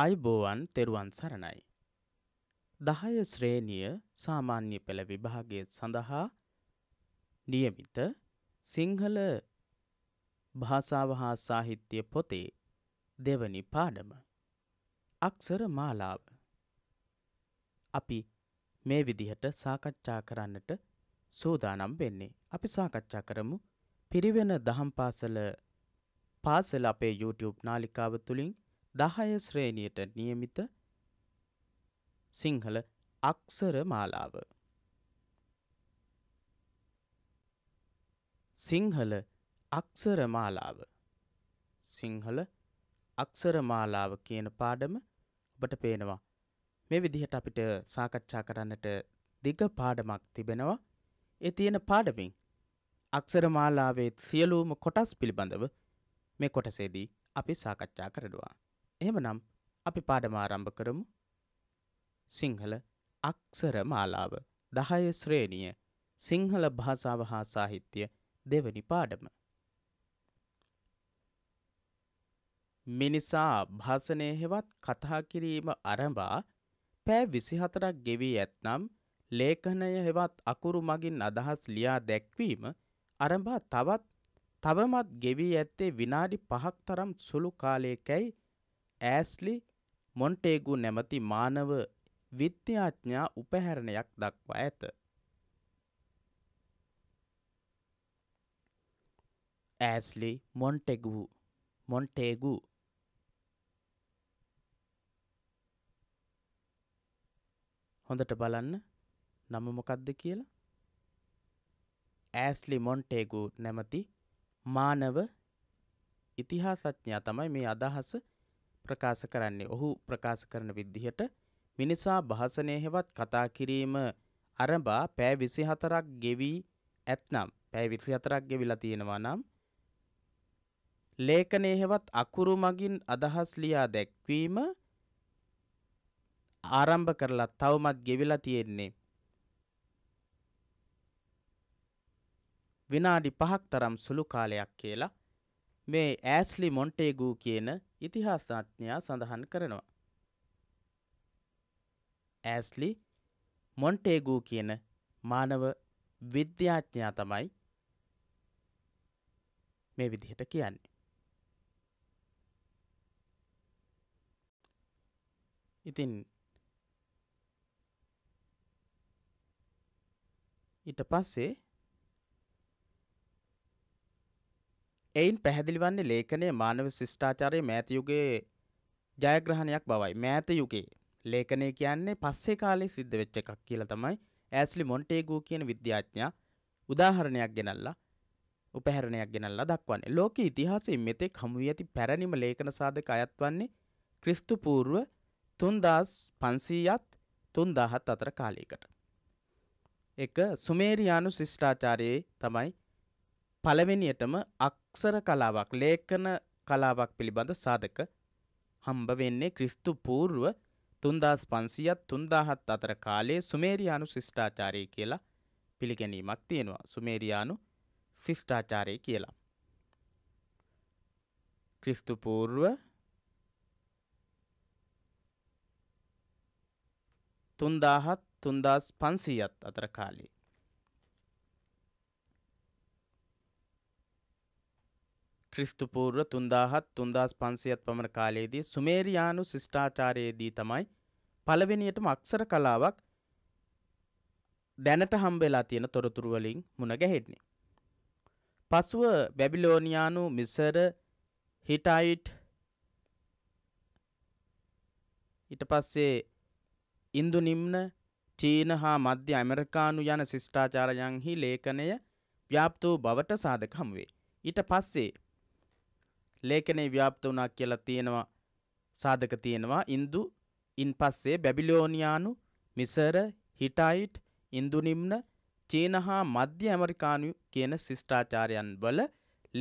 අයිබෝවන් තෙරුවන් සරණයි. දහය ශ්‍රේණිය සාමාන්‍ය පෙළ විභාගය සඳහා නියමිත සිංහල භාෂාව හා සාහිත්‍ය පොතේ දෙවනි පාඩම. අක්සර මාලාව. අපි මේ විදිහට සාකච්ඡා කරන්නට සූදානම් වෙන්නේ. අපි සාකච්ඡා කරමු පිරිවෙන දහම් පාසල පාසල අපේ YouTube නාලිකාව තුළින් දහය ශ්‍රේණියට නියමිත සිංහල අක්ෂර මාලාව. සිංහල අක්ෂර මාලාව සිංහල අක්ෂර මාලාව කියන පාඩම ඔබට පේනවා. මේ විදිහට අපිට සාකච්ඡා කරන්නට දිග පාඩමක් තිබෙනවා. ඒ තියෙන පාඩමින් අක්ෂර මාලාවේ සියලුම කොටස් පිළිබඳව මේ කොටසේදී අපි සාකච්ඡා කරනවා. එහෙමනම් අපි පාඩම ආරම්භ කරමු. සිංහල අක්ෂර මාලාව 10 ශ්‍රේණිය සිංහල භාෂාව හා සාහිත්‍ය දෙවැනි පාඩම. මිනිසා භාෂණය හෙවත් කතා කිරීම අරඹා පෑ 24ක් ගෙවී ඇතනම් ලේඛනය හෙවත් අකුරු මගින් අදහස් ලියා දැක්වීම අරඹා තවත් තවමත් ගෙවී ඇත්තේ විනාඩි 5ක් තරම් සුළු කාලයකයි ඈස්ලි මොන්ටේගු නැමැති මානව විද්‍යාඥයා උපහැරණයක් දක්වා ඇත. ඈස්ලි මොන්ටෙගු මොන්ටේගු හොඳට බලන්න නම මොකක්ද කියලා ඈස්ලි මොන්ටේගු නැමැති මානව ඉතිහාසඥයා තමයි මේ අදහස ප්‍රකාශ කරන්නේ. ඔහු ප්‍රකාශ කරන විදිහට මිනිසා භාසනය හෙවත් කතා කිරීම අරඹා පෑ 24ක් ගෙවි ඇතනම් පෑ 24ක් ගෙවිලා තියෙනවා නම් ලේඛනයේ හෙවත් අකුරු මගින් අදහස් ලියා දැක්වීම ආරම්භ කරලා තවමත් ගෙවිලා තියෙන්නේ විනාඩි 5ක් තරම් සුළු කාලයක් කියලා මේ ඈස්ලි මොන්ටේගූ කියන ඉතිහාසඥයා සඳහන් කරනවා. ඇස්ලි මොන්ටේගූ කියන මානව විද්‍යාඥයා තමයි මේ විදිහට කියන්නේ. ඉතින් ඊට පස්සේ එයින් පැහැදිලිවන්නේ ලේඛනය මානව ශිෂ්ඨාචාරය මෑතයුගේ ජයග්‍රහණයක් බවයි. මෑතයුගේ ලේඛනය කියන්නේ පස්සේ කාලේ සිද්ධ වෙච්ච එකක් කියලා තමයි ඇස්ලි මොන්ටේගූ කියන විද්‍යාඥයා උදාහරණයක් ගෙනල්ලා උපහැරණයක් ගෙනල්ලා දක්වන්නේ. ලෝක ඉතිහාසයේ මෙතෙක් හමු වී ඇති පැරණිම ලේඛන සාධක අයත් වන්නේ ක්‍රිස්තු පූර්ව 3500ත් 3000ත් අතර කාලයකට. එක සුමේරියානු ශිෂ්ටාචාරයේ තමයි පළවෙනියටම අක්ෂර කලාවක් ලේඛන කලාවක් පිළිබඳ සාධක හම්බ වෙන්නේ ක්‍රිස්තු පූර්ව 3500ත් 3000ත් අතර කාලයේ සුමේරියානු ශිෂ්ටාචාරය කියලා පිළිගැනීමක් තියෙනවා. සුමේරියානු ශිෂ්ටාචාරය කියලා. ක්‍රිස්තු පූර්ව 3000ත් 3500ත් අතර කාලයේ ක්‍රිස්තුපූර්ව තුන්දාහත් තුන්දස් පන්සියත් පමණ කාලයේදී සුමේරයානු ශිෂ්ඨාචාරයේදී තමයි පළවෙනියට මක්සර කලාවක් දැනට හම්බෙලා තියෙන තොරතුරුවලින් මුණ ගැහෙන්නේ. පසුව බැබිලෝනියානු මිසර හිටයිට් ඊට පස්සේ ඉන්දු නිම්න චීන හා මධ්‍ය ඇමරිකානු යන ශිෂ්ඨාචාරයන්හි ලේඛනය ව්‍යාප්ත වූ බවට සාධක හමුවේ. ඊට පස්සේ ලේඛනයේ ව්‍යාප්ත වුණා කියලා තියෙනවා සාධක තියෙනවා ඉන්දු ඉන් පස්සේ බැබිලෝනියානු මිසර හිටයිට් ඉන්දු නිම්න චීන හා මධ්‍ය ඇමරිකානු කියන ශිෂ්ටාචාරයන් වල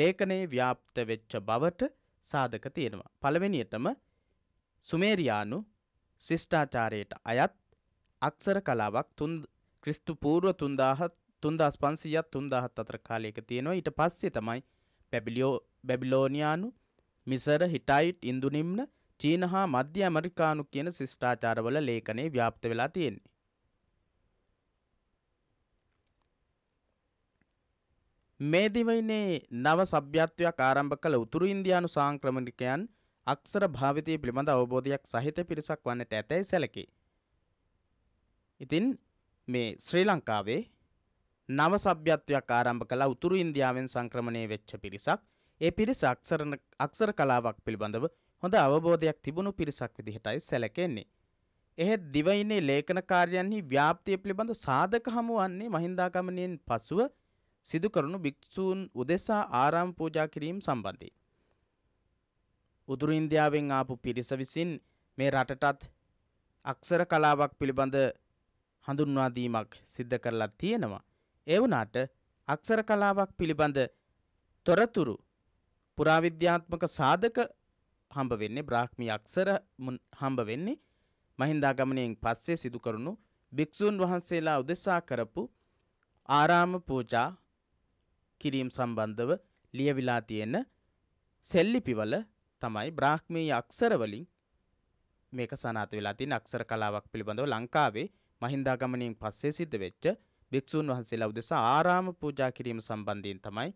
ලේඛනයේ ව්‍යාප්ත වෙච්ච බවට සාධක තියෙනවා පළවෙනියටම සුමේරියානු ශිෂ්ටාචාරයට අයත් අක්ෂර කලාවක් තුන් ක්‍රිස්තු පූර්ව තුන්දාහත් තුන්දස් පන්සියත් තුන්දාහත් අතර කාලයක තියෙනවා ඊට පස්සේ තමයි පැබිලියෝ බැබිලෝනියානු මිසර හිටයිට් ඉන්දුනිම්න චීන හා මධ්‍ය ඇමරිකානු කියන ශිෂ්ඨාචාරවල ලේඛනේ ව්‍යාප්ත වෙලා තියෙන්නේ. මේ දිවයිනේ නව සભ્યත්වයක් ආරම්භ කළ උතුරු ඉන්දියානු සාංක්‍රමණිකයන් අක්ෂර භාවිතය පිළිබඳ අවබෝධයක් සහිත පිරිසක් වන්නට ඇතැයි සැලකේ. ඉතින් මේ ශ්‍රී ලංකාවේ නව සભ્યත්වයක් ආරම්භ කළ උතුරු ඉන්දියාවෙන් සංක්‍රමණය වෙච්ච පිරිසක් ඒ පිරිස අක්ෂරණ අක්ෂර කලාවක් පිළිබඳව හොඳ අවබෝධයක් තිබුණු පිරිසක් විදිහටයි සැලකෙන්නේ. එහෙත් දිවයිනේ ලේඛන කාර්යයන්හි ව්‍යාප්තිය පිළිබඳ සාධක හමුවන්නේ මහින්දාගමනයෙන් පසුව සිදු කරනු භික්ෂූන් උදෙසා ආරාම පූජා කිරීම සම්බන්ධයි. උතුරු ඉන්දියාවෙන් ආපු පිරිස විසින් මේ රටටත් අක්ෂර කලාවක් පිළිබඳ හඳුන්වා දීමක් සිද්ධ කරලා තියෙනවා. ඒ වුණාට අක්ෂර කලාවක් පිළිබඳ තොරතුරු පුරාවිද්‍යාත්මක සාධක හම්බ වෙන්නේ බ්‍රාහ්මී අක්ෂර හම්බ වෙන්නේ මහින්දාගමනයෙන් පස්සේ සිදු කරනු භික්ෂූන් වහන්සේලා උදෙසා කරපු ආරාම පූජා කිරීම සම්බන්ධව ලියවිලා තියෙන සෙල්ලිපිවල තමයි බ්‍රාහ්මී අක්ෂරවලින් මේක සනාත වෙලා තියෙන අක්ෂර කලාවක් පිළිබඳව ලංකාවේ මහින්දාගමනයෙන් පස්සේ සිද්ධ වෙච්ච භික්ෂූන් වහන්සේලා උදෙසා ආරාම පූජා කිරීම සම්බන්ධයෙන් තමයි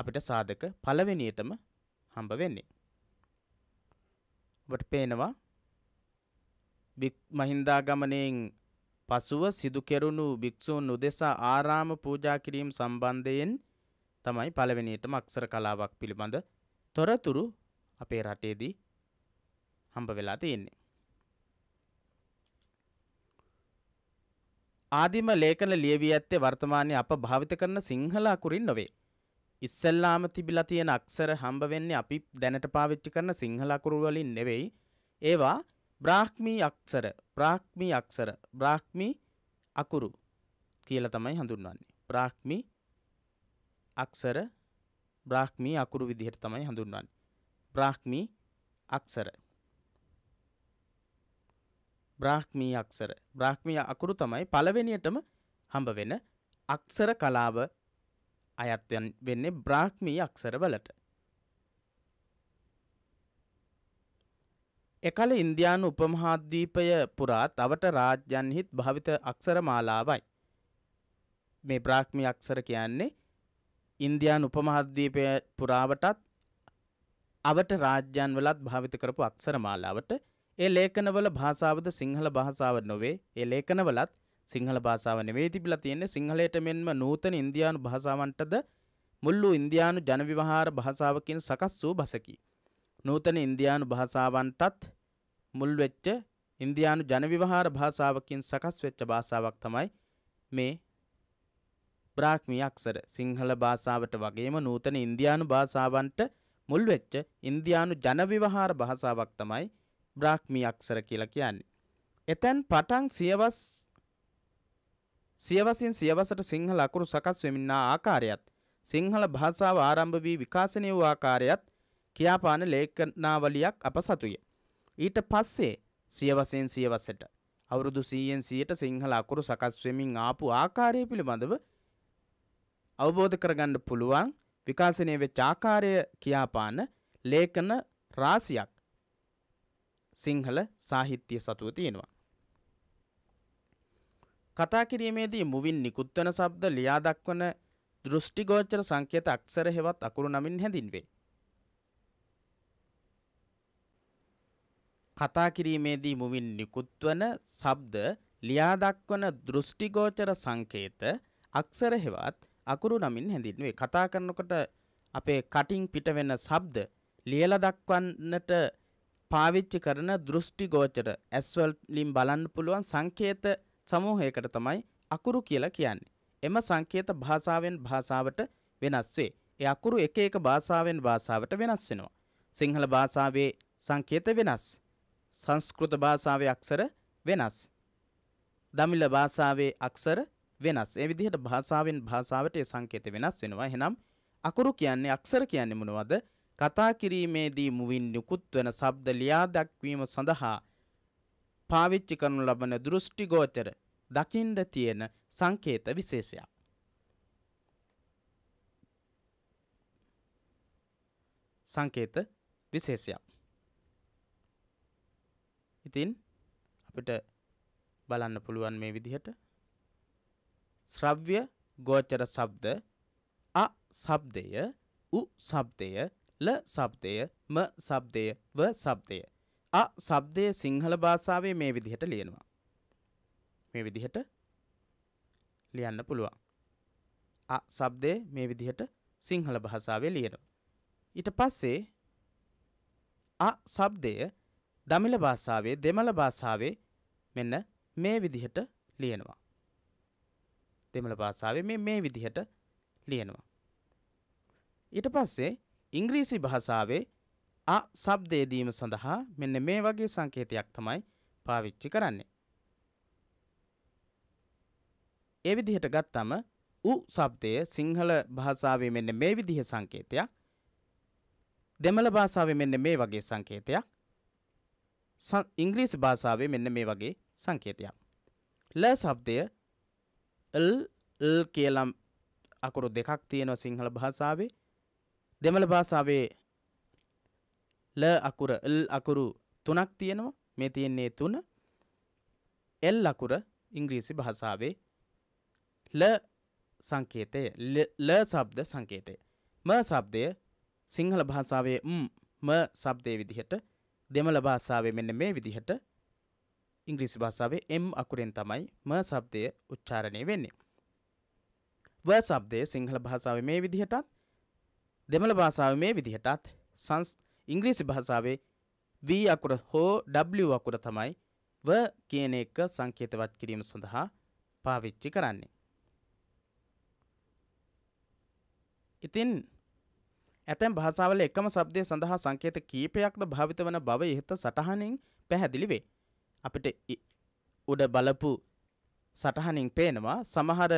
අපිට සාධක පළවෙනියටම හම්බ වෙන්නේ. ඔබට පේනවා මහින්දාගමනයෙන් පසුව සිදු කෙරුණු භික්ෂූන් උදෙසා ආරාම පූජා කිරීම සම්බන්ධයෙන් තමයි පළවෙනියටම අක්ෂර කලාවක් පිළිබඳ තොරතුරු අපේ රටේදී හම්බ වෙලා තියෙන්නේ. ආදිම ලේඛන ලියවී ඇත්තේ වර්තමානයේ අප භාවිත කරන සිංහල අකුරින් නොවේ. ඉස්සල්ලාම තිබිලා තියෙන අක්ෂර හම්බ වෙන්නේ අපි දැනට පාවිච්චි කරන සිංහල අකුරු වලින් නෙවෙයි. ඒවා බ්‍රාහ්මී අක්ෂර, බ්‍රාහ්මී අක්ෂර, බ්‍රාහ්මී අකුරු කියලා තමයි හඳුන්වන්නේ. බ්‍රාහ්මී අක්ෂර බ්‍රාහ්මී අකුරු විදිහට තමයි හඳුන්වන්නේ. බ්‍රාහ්මී අක්ෂර බ්‍රාහ්මී අක්ෂර බ්‍රාහ්මී අකුරු තමයි පළවෙනියටම හම්බ වෙන අක්ෂර කලාව අයත් වෙන්නේ බ්‍රාහ්මී අක්ෂරවලට. එකල ඉන්දියානු උපමහාද්වීපය පුරා තවට රාජ්‍යන්හිත් භාවිත අක්ෂර මාලාවයි. මේ බ්‍රාහ්මී අක්ෂර කියන්නේ ඉන්දියානු උපමහද්වීපය පුරාවටත් අවට රාජ්‍යන් වලත් භාවිත කරපු අක්ෂර මාලාවට ඒ ලේඛනවල භාෂාවද සිංහල භාෂාව නොවේ ඒ ලේඛනවලත් සිංහල භාෂාව නෙවෙයි තිබිලා තියෙන්නේ සිංහලයට මෙන්ම නූතන ඉන්දියානු භාෂාවන්ටද මුල් වූ ඉන්දියානු ජනව්‍යවහාර භාෂාවකින් සකස් වූ බසකි. නූතන ඉන්දියානු භාෂාවන්ටත් මුල් වෙච්ච ඉන්දියානු ජනවිවහාර භාෂාවකින් සකස් වෙච්ච භාෂාවක් තමයි මේ බ්‍රාහ්මී අක්ෂර සිංහල භාෂාවට වගේම නූතන ඉන්දියානු භාෂාවන්ට මුල් වෙච්ච ඉන්දියානු ජනවිවහාර භාෂාවක් තමයි බ්‍රාහ්මී අක්ෂර කියලා කියන්නේ. එතෙන් පටන් සියවස් සියවසින් සියවසට සිංහල අකුරු සකස් වෙමින්නා ආකාරයත් සිංහල භාෂාව ආරම්භ වී විකාශනය වූ ආකාරයත් කියාපාන ලේඛනාවලියක් අප සතුය. ඊට පස්සේ සියවසෙන් සියවසට අවුරුදු 100න් 100ට සිංහල අකුරු සකස් වෙමින් ආපු ආකාරය පිළිබඳව අවබෝධ කරගන්න පුළුවන් විකාශනය වෙච්ච ආකාරය කියාපාන ලේඛන රාශියක් සිංහල සාහිත්‍ය සතුව තියෙනවා. කතා කිරීමේදී මුවින් නිකුත්වන ශබ්ද ලියා දක්වන දෘෂ්ටිගෝචර සංකේත අක්ෂර හෙවත් අකුරු නමින් හැඳින්වේ. කතා කිරීමේදී මුවින් නිකුත්වන ශබ්ද ලියා දක්වන දෘෂ්ටිගෝචර සංකේත අක්ෂර හෙවත් අකුරු නමින් හැඳින්වේ. කතා කරනකොට අපේ කටින් පිටවෙන ශබ්ද ලියලා දක්වන්නට පාවිච්චි කරන දෘෂ්ටිගෝචර ඇස්වලින් බලන්න පුළුවන් සංකේත සමූහයකට තමයි අකුරු කියලා කියන්නේ. එම සංකේත භාෂාවෙන් භාෂාවට වෙනස් වේ. ඒ අකුරු එක එක භාෂාවෙන් භාෂාවට වෙනස් වෙනවා. සිංහල භාෂාවේ සංකේත වෙනස්. සංස්කෘත භාෂාවේ අක්ෂර වෙනස්. දමිළ භාෂාවේ අක්ෂර වෙනස්. ඒ විදිහට භාෂාවෙන් භාෂාවට ඒ සංකේත වෙනස් වෙනවා. එහෙනම් අකුරු කියන්නේ අක්ෂර කියන්නේ මොනවද? කතා කිරීමේදී මුවින් නිකුත් වන ශබ්ද ලියා දක්වීම සඳහා පාවිච්චි කරනු ලබන දෘෂ්ටිගෝචර දකිින්ඩ තියෙන සංකේත විශේෂයක්. සංකේත විශේෂයක්. ඉතින් අපිට බලන්න පුළුවන් මේ විදිහට ශ්‍රව්‍ය ගෝචර සබ්ද අ සබ්දය උ සබ්දය ල සබ්දය ම සබ්දය ව සබ්දය අ શબ્දය සිංහල භාෂාවේ මේ විදිහට ලියනවා. මේ විදිහට ලියන්න පුළුවන්. අ શબ્දය මේ විදිහට සිංහල භාෂාවේ ලියනවා. ඊට පස්සේ අ શબ્දය දමිළ භාෂාවේ දෙමළ භාෂාවේ මෙන්න මේ විදිහට ලියනවා. දෙමළ භාෂාවේ මේ මේ විදිහට ලියනවා. ඊට පස්සේ ඉංග්‍රීසි භාෂාවේ අ ශබ්දය දීම සඳහා මෙන්න මේ වගේ සංකේතයක් තමයි පාවිච්චි කරන්නේ. ඒ විදිහට ගත්තම උ ශබ්දය සිංහල භාෂාවේ මෙන්න මේ විදිහ සංකේතයක්. දෙමළ භාෂාවේ මෙන්න මේ වගේ සංකේතයක්. ඉංග්‍රීසි භාෂාවේ මෙන්න මේ වගේ සංකේතයක්. ල ශබ්දය ල් ල් කියලා අකුරු දෙකක් තියෙනවා සිංහල භාෂාවේ. දෙමළ භාෂාවේ ල අකුර ල් අකුරු තුනක් තියෙනවා මේ තියෙන්නේ තුන එල් අකුර ඉංග්‍රීසි භාෂාවේ ල සංකේතය ල සබ්ද සංකේතය ම සබ්දය සිංහල භාෂාවේ ම් ම සබ්දය විදිහට දෙමළ භාෂාවේ මෙන්න මේ විදිහට ඉංග්‍රීසි භාෂාවේ එම් අකුරෙන් තමයි ම සබ්දය උච්චාරණය වෙන්නේ. ව සබ්දය සිංහල භාෂාවේ මේ විදිහටත් දෙමළ භාෂාව මේ විදිහටත් සංස් ඉංග්‍රීසි භාසාාවේ වී අකුර හෝ W අකුර තමයි ව කියන එක සංකේතවත් කිරීම සඳහා පාවිච්චි කරන්නේ. ඉතින් ඇතැම් භාසාවල එකම සබ්දය සඳහා සංකේත කීපයක්ද භාවිත වන බව ඉහත සටහනින් පැහැදිලි වේ. අපිට උඩ බලපු සටහනින් පේනවා සමහර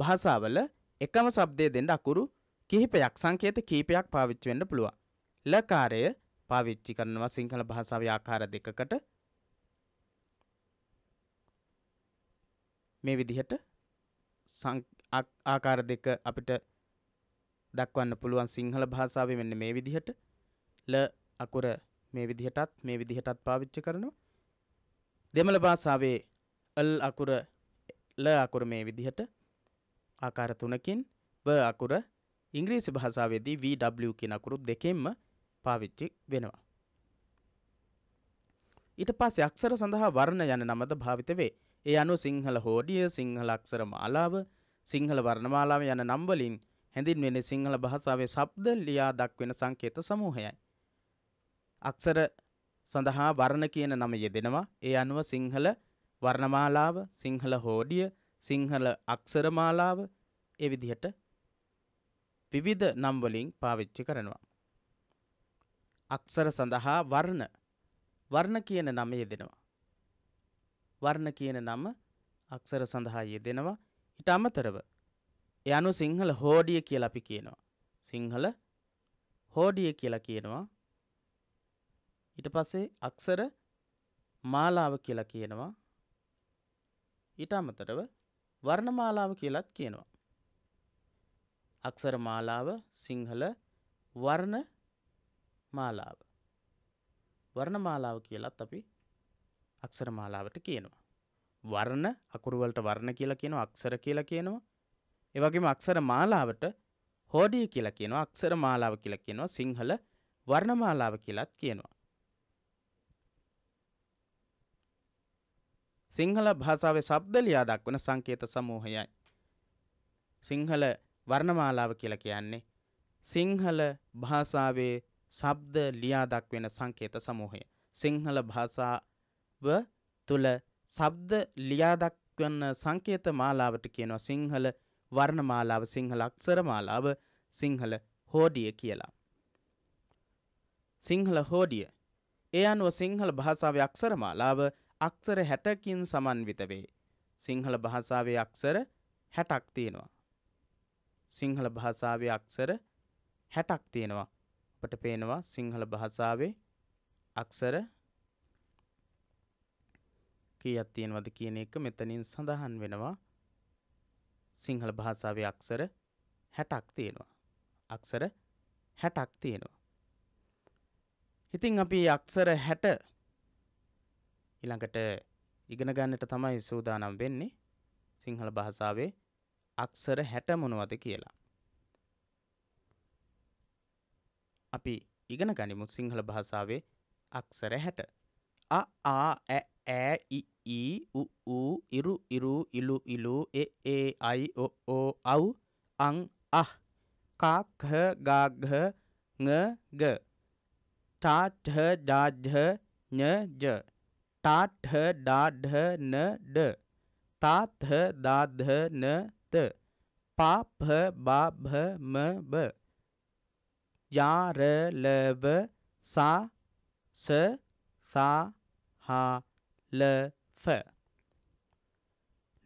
භාසාවල එකම සබ්දය දෙන්න අකුරු කිහිපයක් සංකේත කීපයක් පාවිච්චි වෙන්න පුළුවන්. ලකාරය පාවිච්චි කරනවා සිංහල භාෂාව ආකාර දෙකකට මේ විදිහට ආකාර දෙක අපිට දක්වන්න පුළුවන් සිංහල භාෂාවේ මෙන්න මේ විදිහට ල අකුර මේ විදිහටත් මේ විදිහටත් පාවිච්චි කරනවා දෙමළ භාෂාවේ ල් අකුර ල අකුර මේ විදිහට ආකාර තුනකින් බ අකුර ඉංග්‍රීසි භාෂාවේදී VW කියන අකුරු දෙකෙන්ම පාවිච්චි වෙනවා. ඊට පස්සේ අක්ෂර සඳහා වර්ණ යන නමද භාවිත වේ. ඒ අනුව සිංහල හෝඩිය, සිංහල අක්ෂර මාලාව, සිංහල වර්ණමාලාව යන නම් වලින් හැඳින්වෙන සිංහල භාෂාවේ ශබ්ද ලියා දක්වන සංකේත සමූහයයි. අක්ෂර සඳහා වර්ණ කියන නම යෙදෙනවා. ඒ අනුව සිංහල වර්ණමාලාව, සිංහල හෝඩිය, සිංහල අක්ෂර මාලාව ඒ විදිහට විවිධ නම් වලින් පාවිච්චි කරනවා. අක්ෂර සඳහා වර්ණ වර්ණ කියන නම යෙදෙනවා. වර්ණ කියන නම අක්ෂර සඳහා යෙදෙනවා. ඊට අමතරව ඒ අනුව සිංහල හෝඩිය කියලා අපි කියනවා. සිංහල හෝඩිය කියලා කියනවා. ඊට පස්සේ අක්ෂර මාලාව කියලා කියනවා. ඊට අමතරව වර්ණමාලාව කියලත් කියනවා. අක්ෂර මාලාව සිංහල වර්ණ මාලාව. වර්ණ මාලාව කියලත් අපි අක්සර මාලාවට කියනවා. වර්ණ අකුරුවලට වර්ණ කියලා කියනවා අක්සර කියලා කියනවා. එවගේම අක්සර මාලාවට හෝඩිය කියලා කියනවා අක්සර මාලාව කියලා කියනවා සිංහල වර්ණ මාලාව කියලත් කියනවා. සිංහල භාෂාවේ ශබ්ද ලියා දක්වන සංකේත සමූහයයි. සිංහල වර්ණමාලාව කියලා කියන්නේ සිංහල භාෂාවේ ශබ්ද ලියා දක්වන සංකේත සමූහය. සිංහල භාෂාව තුළ ශබ්ද ලියා දක්වන සංකේත මාලාවට කියනවා සිංහල වර්ණ මාලාව සිංහල අක්ෂර මාලාව සිංහල හෝඩිය කියලා. සිංහල හෝඩිය ඒ අනුව සිංහල භාෂාවේ අක්ෂර මාලාව අක්ෂර 60කින් සමන්විත වේ. සිංහල භාෂාවේ අක්ෂර 60ක් තියෙනවා. සිංහල භාෂාවේ අක්ෂර 60ක් තියෙනවා. අපට පේනවා සිංහල භාෂාවේ අක්ෂර කීයක් තියෙනවද කියන එක මෙතනින් සඳහන් වෙනවා සිංහල භාෂාවේ අක්ෂර 60ක් තියෙනවා අක්ෂර 60ක් තියෙනවා ඉතින් අපි අක්ෂර 60 ඊළඟට ඉගෙන ගන්නට තමයි සූදානම් වෙන්නේ සිංහල භාෂාවේ අක්ෂර 60 මොනවද කියලා අපි ඉගෙන ගනිමුත් සිංහල භාෂාවේ අක්සර හැට. අ ආ ඇ ඉ උ ඉරු ඉරු ඉලු ඉලු එ ඒ අයි ඕ අව් අං අහ කාක්හ ගාගහ ඟග ටාටහ ජාජහ ඥජ ටාටහ ඩාඩහ නඩ තාත්හ දාධ නත පාපහ බාභ මබ යාරලව සා ස සා හා ල ෆ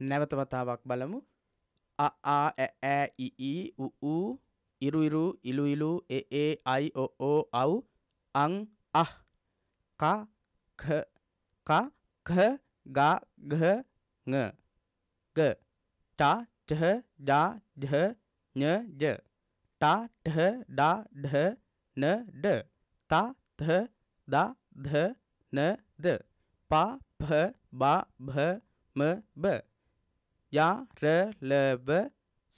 නැවත වතාවක් බලමු අ ආ ඈ ඈ ඊ ඊ උ උ ඉරු ඉරු ඉලු ඉලු ඒ ඒ අයි ඔ ඕ අව් අං අහ ක ඛ ක ඛ ග ගහ ng g ta th da dh ny j ટા ઢ ડા ઢ ન ડ તા ધ દા ધ ન દ પા ભ બા ભ મ બ યા ર લ વ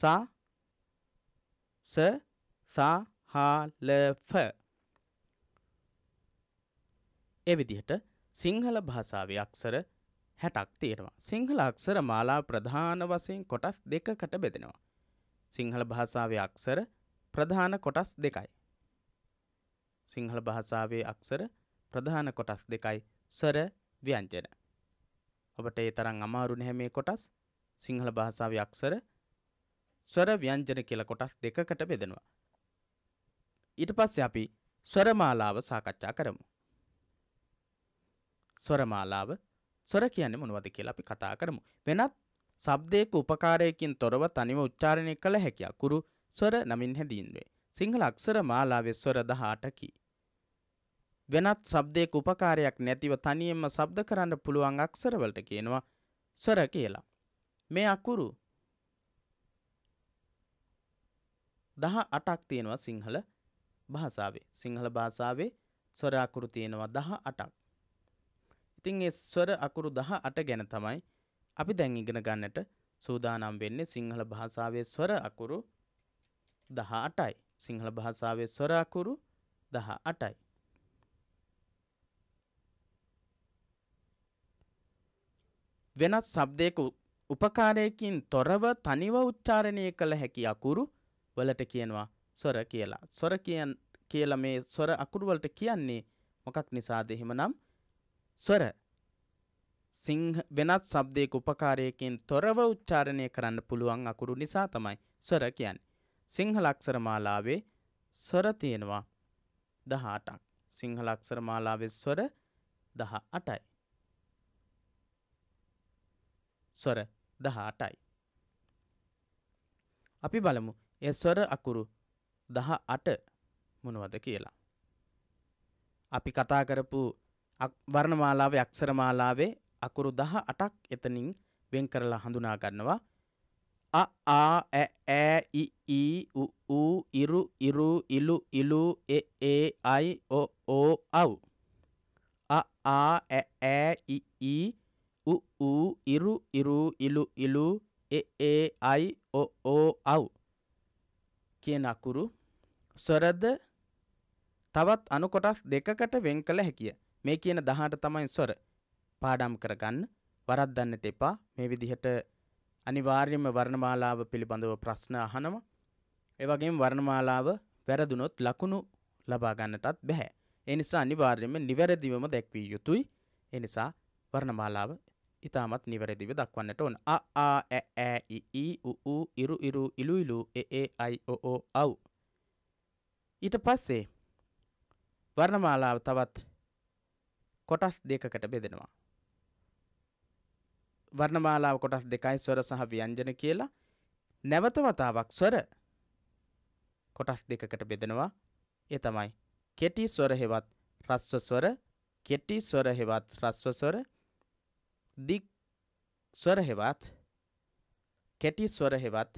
સા સ સા હા લ ફ ඒ විදිහට සිංහල භාෂාවේ අක්ෂර 60ක් තියෙනවා. සිංහල අක්ෂර මාලා ප්‍රධාන වශයෙන් කොටස් දෙකකට බෙදෙනවා. සිංහල භාෂාවේ අක්ෂර ප්‍රධාන කොටස් දෙකයි. සිංහල භාෂාවේ අක්ෂර ප්‍රධාන කොටස් දෙකයි ස්වර ව්‍යංජන. ඔබට ඒ තරම් අමාරු නැහැ මේ කොටස්. සිංහල භාෂාවේ අක්ෂර ස්වර ව්‍යංජන කියලා කොටස් දෙකකට බෙදෙනවා. ඊට පස්සේ අපි ස්වරමාලාව සාකච්ඡා කරමු. ස්වරමාලාව ස්වර කියන්නේ මොනවද කියලා අපි කතා කරමු. වෙනත් ශබ්දයක උපකාරයකින් තොරව තනිව උච්චාරණය කළ හැකි අකුරු ස්වර නමින් හැඳින්වේ. සිංහල අක්ෂර මාලාවේ ස්වර 18කි. වෙනත් ශබ්දයක උපකාරයක් නැතිව තනියෙන්ම ශබ්ද කරන්න පුළුවන් අක්ෂරවලට කියනවා ස්වර කියලා. මේ අකුරු 18ක් තියෙනවා සිංහල භාෂාවේ. සිංහල භාෂාවේ ස්වර අකුරු තියෙනවා 18ක්. ඉතින් ඒ ස්වර අකුරු 18 ගැන තමයි අපි දැන් ඉගෙන ගන්නට සූදානම් වෙන්නේ සිංහල භාෂාවේ ස්වර අකුරු දහ අටයි සිංහල භාෂාවේ ස්වරාකුරු දහ අටයි. වෙනත් සබ්දයක උපකාරයකින් තොරව තනිව උච්චාරණය කළ හැකි අකුරු වලට කියනවා ස්වර කියලා. ස්වර කියන් කියලා මේ ස්වර අකුරු වලට කියන්නේ මොකක් නිසාද එහෙමනම් ස්වර සිංහ වෙනත් shabdයක උපකාරයකින් තොරව උච්චාරණය කරන්න පුළුවන් අකුරු නිසා තමයි ස්වර කියන්නේ. සිංහලක්ෂරමාලාවේ ස්වර තියෙනවා දහ අටක් සිංහලක්ෂරමාලාවේ ස්වර දහ අටයි. ස්වර දහ අටයි. අපි බලමු ඒ ස්වර අකුරු දහ අට මොනවද කියලා. අපි කතා කරපු වර්ණමාලාවේ අක්ෂරමාලාවේ අකුරු දහ අටක් එතනින් වෙන් කරලා හඳුනා ගන්නවා අ ආ ඈ ඈ ඉ ඊ උ ඌ ඉරු ඉරු ඉලු ඉලු එ ඒ අයි ඔ ඕ අව් අ ආ ඈ ඈ ඉ ඊ උ ඌ ඉරු ඉරු ඉලු ඉලු එ ඒ අයි ඔ ඕ අව් කියන අකුරු ස්වරද තවත් අණු කොටස් දෙකකට වෙන් කළ හැකිය. මේ කියන 18 තමයි ස්වර. පාඩම් කරගන්න වරද්දන්නට එපා. මේ විදිහට අනිවාර්යයෙන්ම වර්ණමාලාව පිළිබඳව ප්‍රශ්න අහනවා. ඒ වගේම වර්ණමාලාව වැරදුනොත් ලකුණු ලබා ගන්නටත් බෑ. ඒ නිසා අනිවාර්යයෙන්ම නිවැරදිවම දැක්විය යුතුයි. ඒ නිසා වර්ණමාලාව ඉතාමත් නිවැරදිව දක්වන්නට ඕන. අ ආ ඈ ඈ ඉ ඊ උ උ ඉරු ඉරු ඉලු ඉලු එ ඒ අයි ඔ ඕ අව්. ඊට පස්සේ වර්ණමාලාව තවත් කොටස් දෙකකට බෙදෙනවා. වර්ණමාලාව කොටස් දෙකයි ස්වර සහ ව්‍යංජන කියලා නැවත වතාවක් ස්වර කොටස් දෙකකට බෙදෙනවා. ඒ තමයි කෙටි ස්වර හෙවත් රස්ව ස්වර, කෙටි ස්වර හෙවත් රස්ව ස්වර, දිග් ස්වර හෙවත් කෙටි ස්වර හෙවත්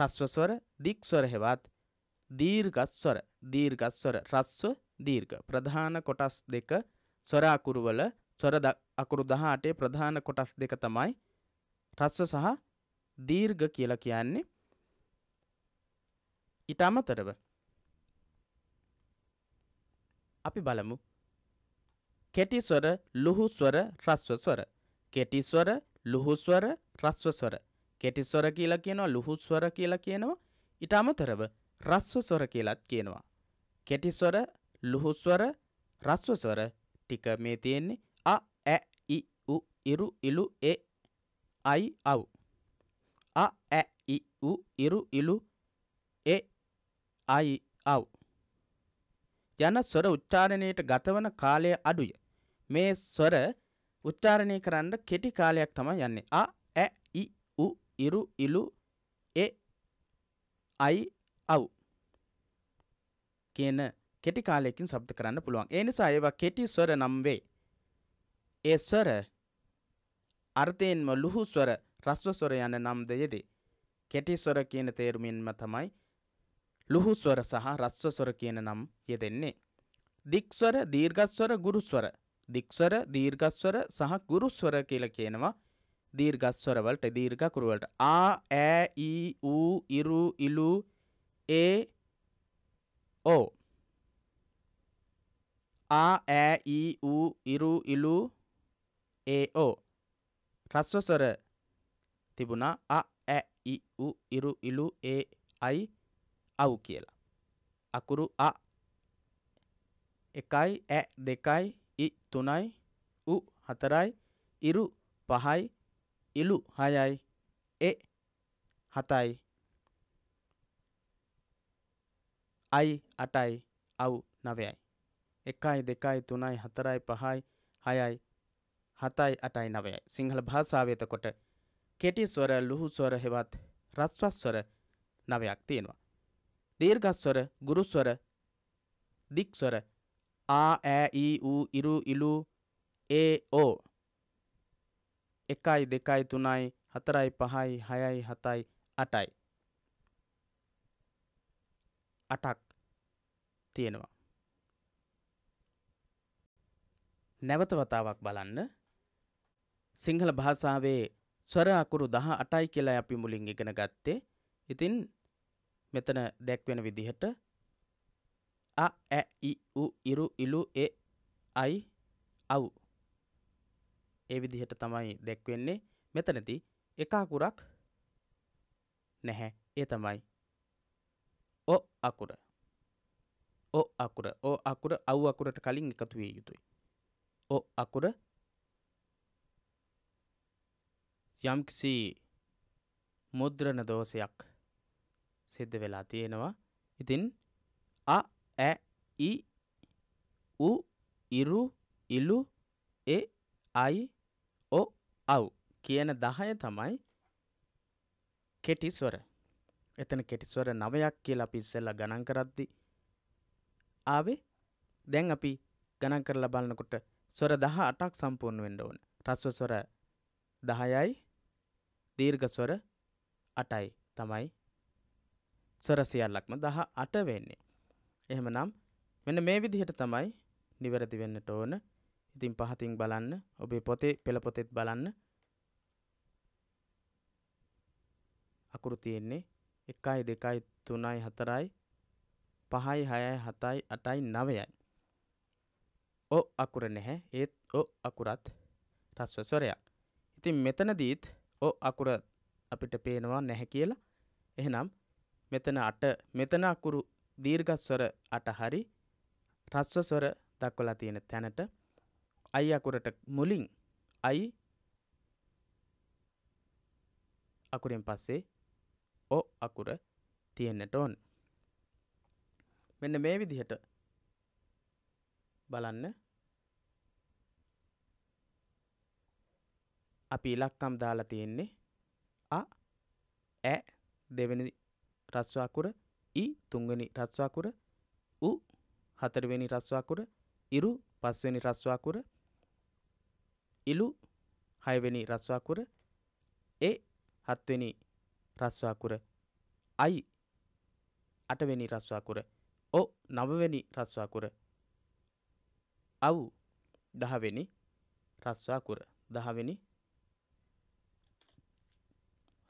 රස්ව ස්වර, දිග් ස්වර හෙවත් දීර්ඝ ස්වර, දීර්ඝ ස්වර රස්ව දීර්ඝ. ප්‍රධාන කොටස් දෙක ස්වර අකුරු වල ස්වර අකුරු 18 ප්‍රධාන කොටස් දෙක තමයි රස්ව සහ දීර්ඝ කියලා කියන්නේ. ඊට අමතරව අපි බලමු කෙටි ස්වර ලුහු ස්වර රස්ව ස්වර කෙටි ස්වර ලුහු ස්වර රස්ව ස්වර කෙටි ස්වර කියලා කියනවා ලුහු ස්වර කියලා කියනවා ඊට අමතරව රස්ව ස්වර කියලාත් කියනවා කෙටි ස්වර ලුහුස්වර රස්වස්වර ටික මේ තියෙන්නේ අ ඇ ඉ උ ඉරු ඉලු ඒ අයි අව් අ ඇ ඉ උ ඉරු ඉලු ඒ අයි අව් යන ස්වර උච්චාරණයට ගතවන කාලය අඩුය මේ ස්වර උච්චාරණය කරන්න කෙටි කාලයක් තමයි යන්නේ අ ඇ ඉ උ ඉරු ඉලු ඒ අයි අව් කියන කෙටි කාලයකින් ශබ්ද කරන්න පුළුවන්. ඒ නිසා ඒවා කෙටි ස්වර නම් වේ. ඒ ස්වර අර්ථයෙන්ම ලුහු ස්වර, රස්ව ස්වර යන නම් දෙයදී. කෙටි ස්වර කියන තේරුමින්ම තමයි ලුහු ස්වර සහ රස්ව ස්වර කියන නම් යෙදෙන්නේ. දික්ස්වර, දීර්ඝස්වර, ගුරුස්වර. දික්ස්වර, දීර්ඝස්වර සහ ගුරුස්වර කියලා කියනවා. දීර්ඝස්වරවලට දීර්ඝකුරු වලට ආ ඈ ඊ ඌ ඉරු ඉලු ඒ ඕ ආ ඈ ඊ ඌ ඉරු ඉලු ඒ ඕ රස්ව ස්වර තිබුණා අ ඈ ඊ ඌ ඉරු ඉලු ඒ අයි අව් කියලා අකුරු අ එකයි ඈ e දෙකයි ඉ තුනයි උ හතරයි ඉරු පහයි ඉලු හයයි එ e හතයි අයි අටයි අව් නවයයි එකයි දෙකයි තුනයි හතරයි පහයි හයයි හතයි අටයි නවයයි සිංහල භාසාාවතකොට කෙටිස්වර ලුහුස්වර හෙවත් රස්වස්වර නවයක් තියෙනවා. දීර්ගස්වර ගුරුස්වර දික්ස්වර ආ ඇ ඌ ඉරු ඉලූ ඒ ඕ එකයි දෙකයි තුනයි හතරයි පහයි හයයි හතයි අටයි අටක් තියෙනවා. නැවත වතාවක් බලන්න සිංහල භාෂාවේ ස්වර අකුරු 18යි කියලා අපි මුලින් ඉගෙන ගත්තේ. ඉතින් මෙතන දැක්වෙන විදිහට අ ඇ ඉ උ ඉරු ඉලු එ අයි අව් ඒ විදිහට තමයි දැක්වෙන්නේ මෙතනදී එක අකුරක් නැහැ ඒ තමයි ඔ අකුර ඔ අකුර ඔ අකුර අව් අකුරට කලින් එකතු විය යුතුයි ඔ අකුර යම්කිසි මුද්‍රණ දෝෂයක් සිද්ධ වෙලා තියෙනවා ඉතින් අ ඇ ඊ උ ඉරු ඉලු ඒ අයි ඔ අව් කියන දහය තමයි කෙටිස්වර එතන කෙටිස්වර නවයක් කියලා අපි ඉස්සෙල්ලා ගණන් කරද්දි ආවේ දැන් අපි ගණන් කරලා බලනකොට ස්වර 18ක් සම්පූර්ණ වෙන්න ඕන. රස්ව ස්වර 10යි දීර්ඝ ස්වර 8යි තමයි ස්වර සියල්ලක්ම 18 වෙන්නේ. එහෙමනම් මෙන්න මේ විදිහට තමයි නිවැරදි වෙන්නට ඕන. ඉතින් පහතින් බලන්න ඔබේ පොතේ පෙළ පොතෙත් බලන්න අකුරු තියෙන්නේ 1යි 2යි 3යි 4යි 5යි 6යි 7යි 8යි 9යි ඔ අකුර නැහැ ඒත් ඔ අකුරත් රස්ව ස්වරයක්. ඉතින් මෙතනදීත් ඔ අකුර අපිට පේනවා නැහැ කියලා. එහෙනම් මෙතන අට මෙතන අකුරු දීර්ඝස්වර අට හරි රස්ව ස්වර දක්වලා තියෙන තැනට අයි අකුරට මුලින් අයි අකුරෙන් පස්සේ ඔ අකුර තියෙන්නට ඕන. මෙන්න මේ විදිහට බලන්න අපි ඉලක්කම් දාලා තියෙන්නේ අ ඈ දෙවෙනි රස්වාකුර ඊ තුන්වෙනි රස්වාකුර උ හතරවෙනි රස්වාකුර ඉරු පස්වෙනි රස්වාකුර ඉලු හයවෙනි රස්වාකුර ඒ හත්වෙනි රස්වාකුර අයි අටවෙනි රස්වාකුර ඕ නවවෙනි රස්වාකුර අව් දහවෙනි රස්වාකුර දහවෙනි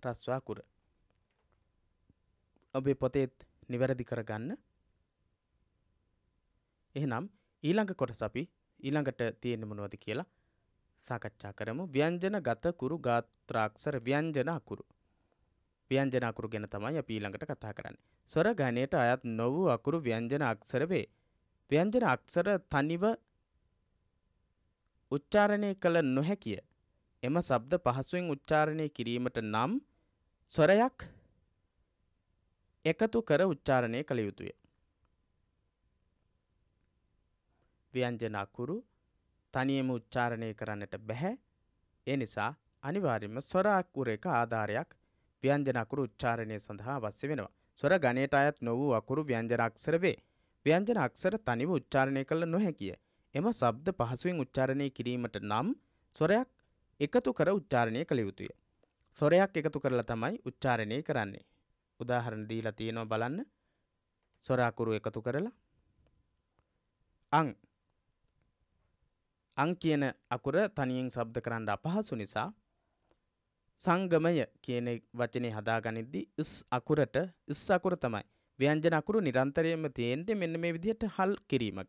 රස්වාකුර ඔබේ පොතේත් නිවැරදි කරගන්න එහෙනම් ඊළඟ කොටස අපි ඊළඟට තියෙන මොනවද කියලා සාකච්ඡා කරමු ව්‍යංජන ගත කුරු ගාත්‍රාක්ෂර ව්‍යංජන අකුරු ව්‍යංජන අකුරු ගැන තමයි අපි ඊළඟට කතා කරන්නේ ස්වර ගණයට අයත් නොවූ අකුරු ව්‍යංජන අක්ෂර වේ ව්‍යංජන අක්ෂර තනිව උච්චාරණය කළ නොහැකිය. එම ශබ්ද පහසුවෙන් උච්චාරණය කිරීමට නම් ස්වරයක් එකතු කර උච්චාරණය කළ යුතුය. ව්‍යංජන අකුරු තනියම උච්චාරණය කරන්නට බැහැ. ඒ නිසා අනිවාර්යයෙන්ම ස්වර අකුර එක ආධාරයක් ව්‍යංජන අකුරු උච්චාරණය සඳහා අවශ්‍ය වෙනවා. ස්වර ගණයට අයත් නො වූ අකුරු ව්‍යංජන අක්ෂර වේ. ව්‍යංජන අක්ෂර තනිව උච්චාරණය කළ නොහැකිය. එම ශබ්ද පහසුවෙන් උච්චාරණය කිරීමට නම් ස්වරයක් එකතු කර උච්චාරණය කළ යුතුය. ස්වරයක් එකතු කරලා තමයි උච්චාරණය කරන්නේ. උදාහරණ දීලා තියෙනවා බලන්න. ස්වර අකුරු එකතු කරලා අං අං කියන අකුර තනියෙන් ශබ්ද කරන්න අපහසු නිසා සංගමය කියන වචනේ හදාගනිද්දී ඉස් අකුරට ඉස් අකුර තමයි ව්‍යංජන අකුරු නිරන්තරයෙන්ම තියෙන්නේ මෙන්න මේ විදිහට හල් කිරීමක්.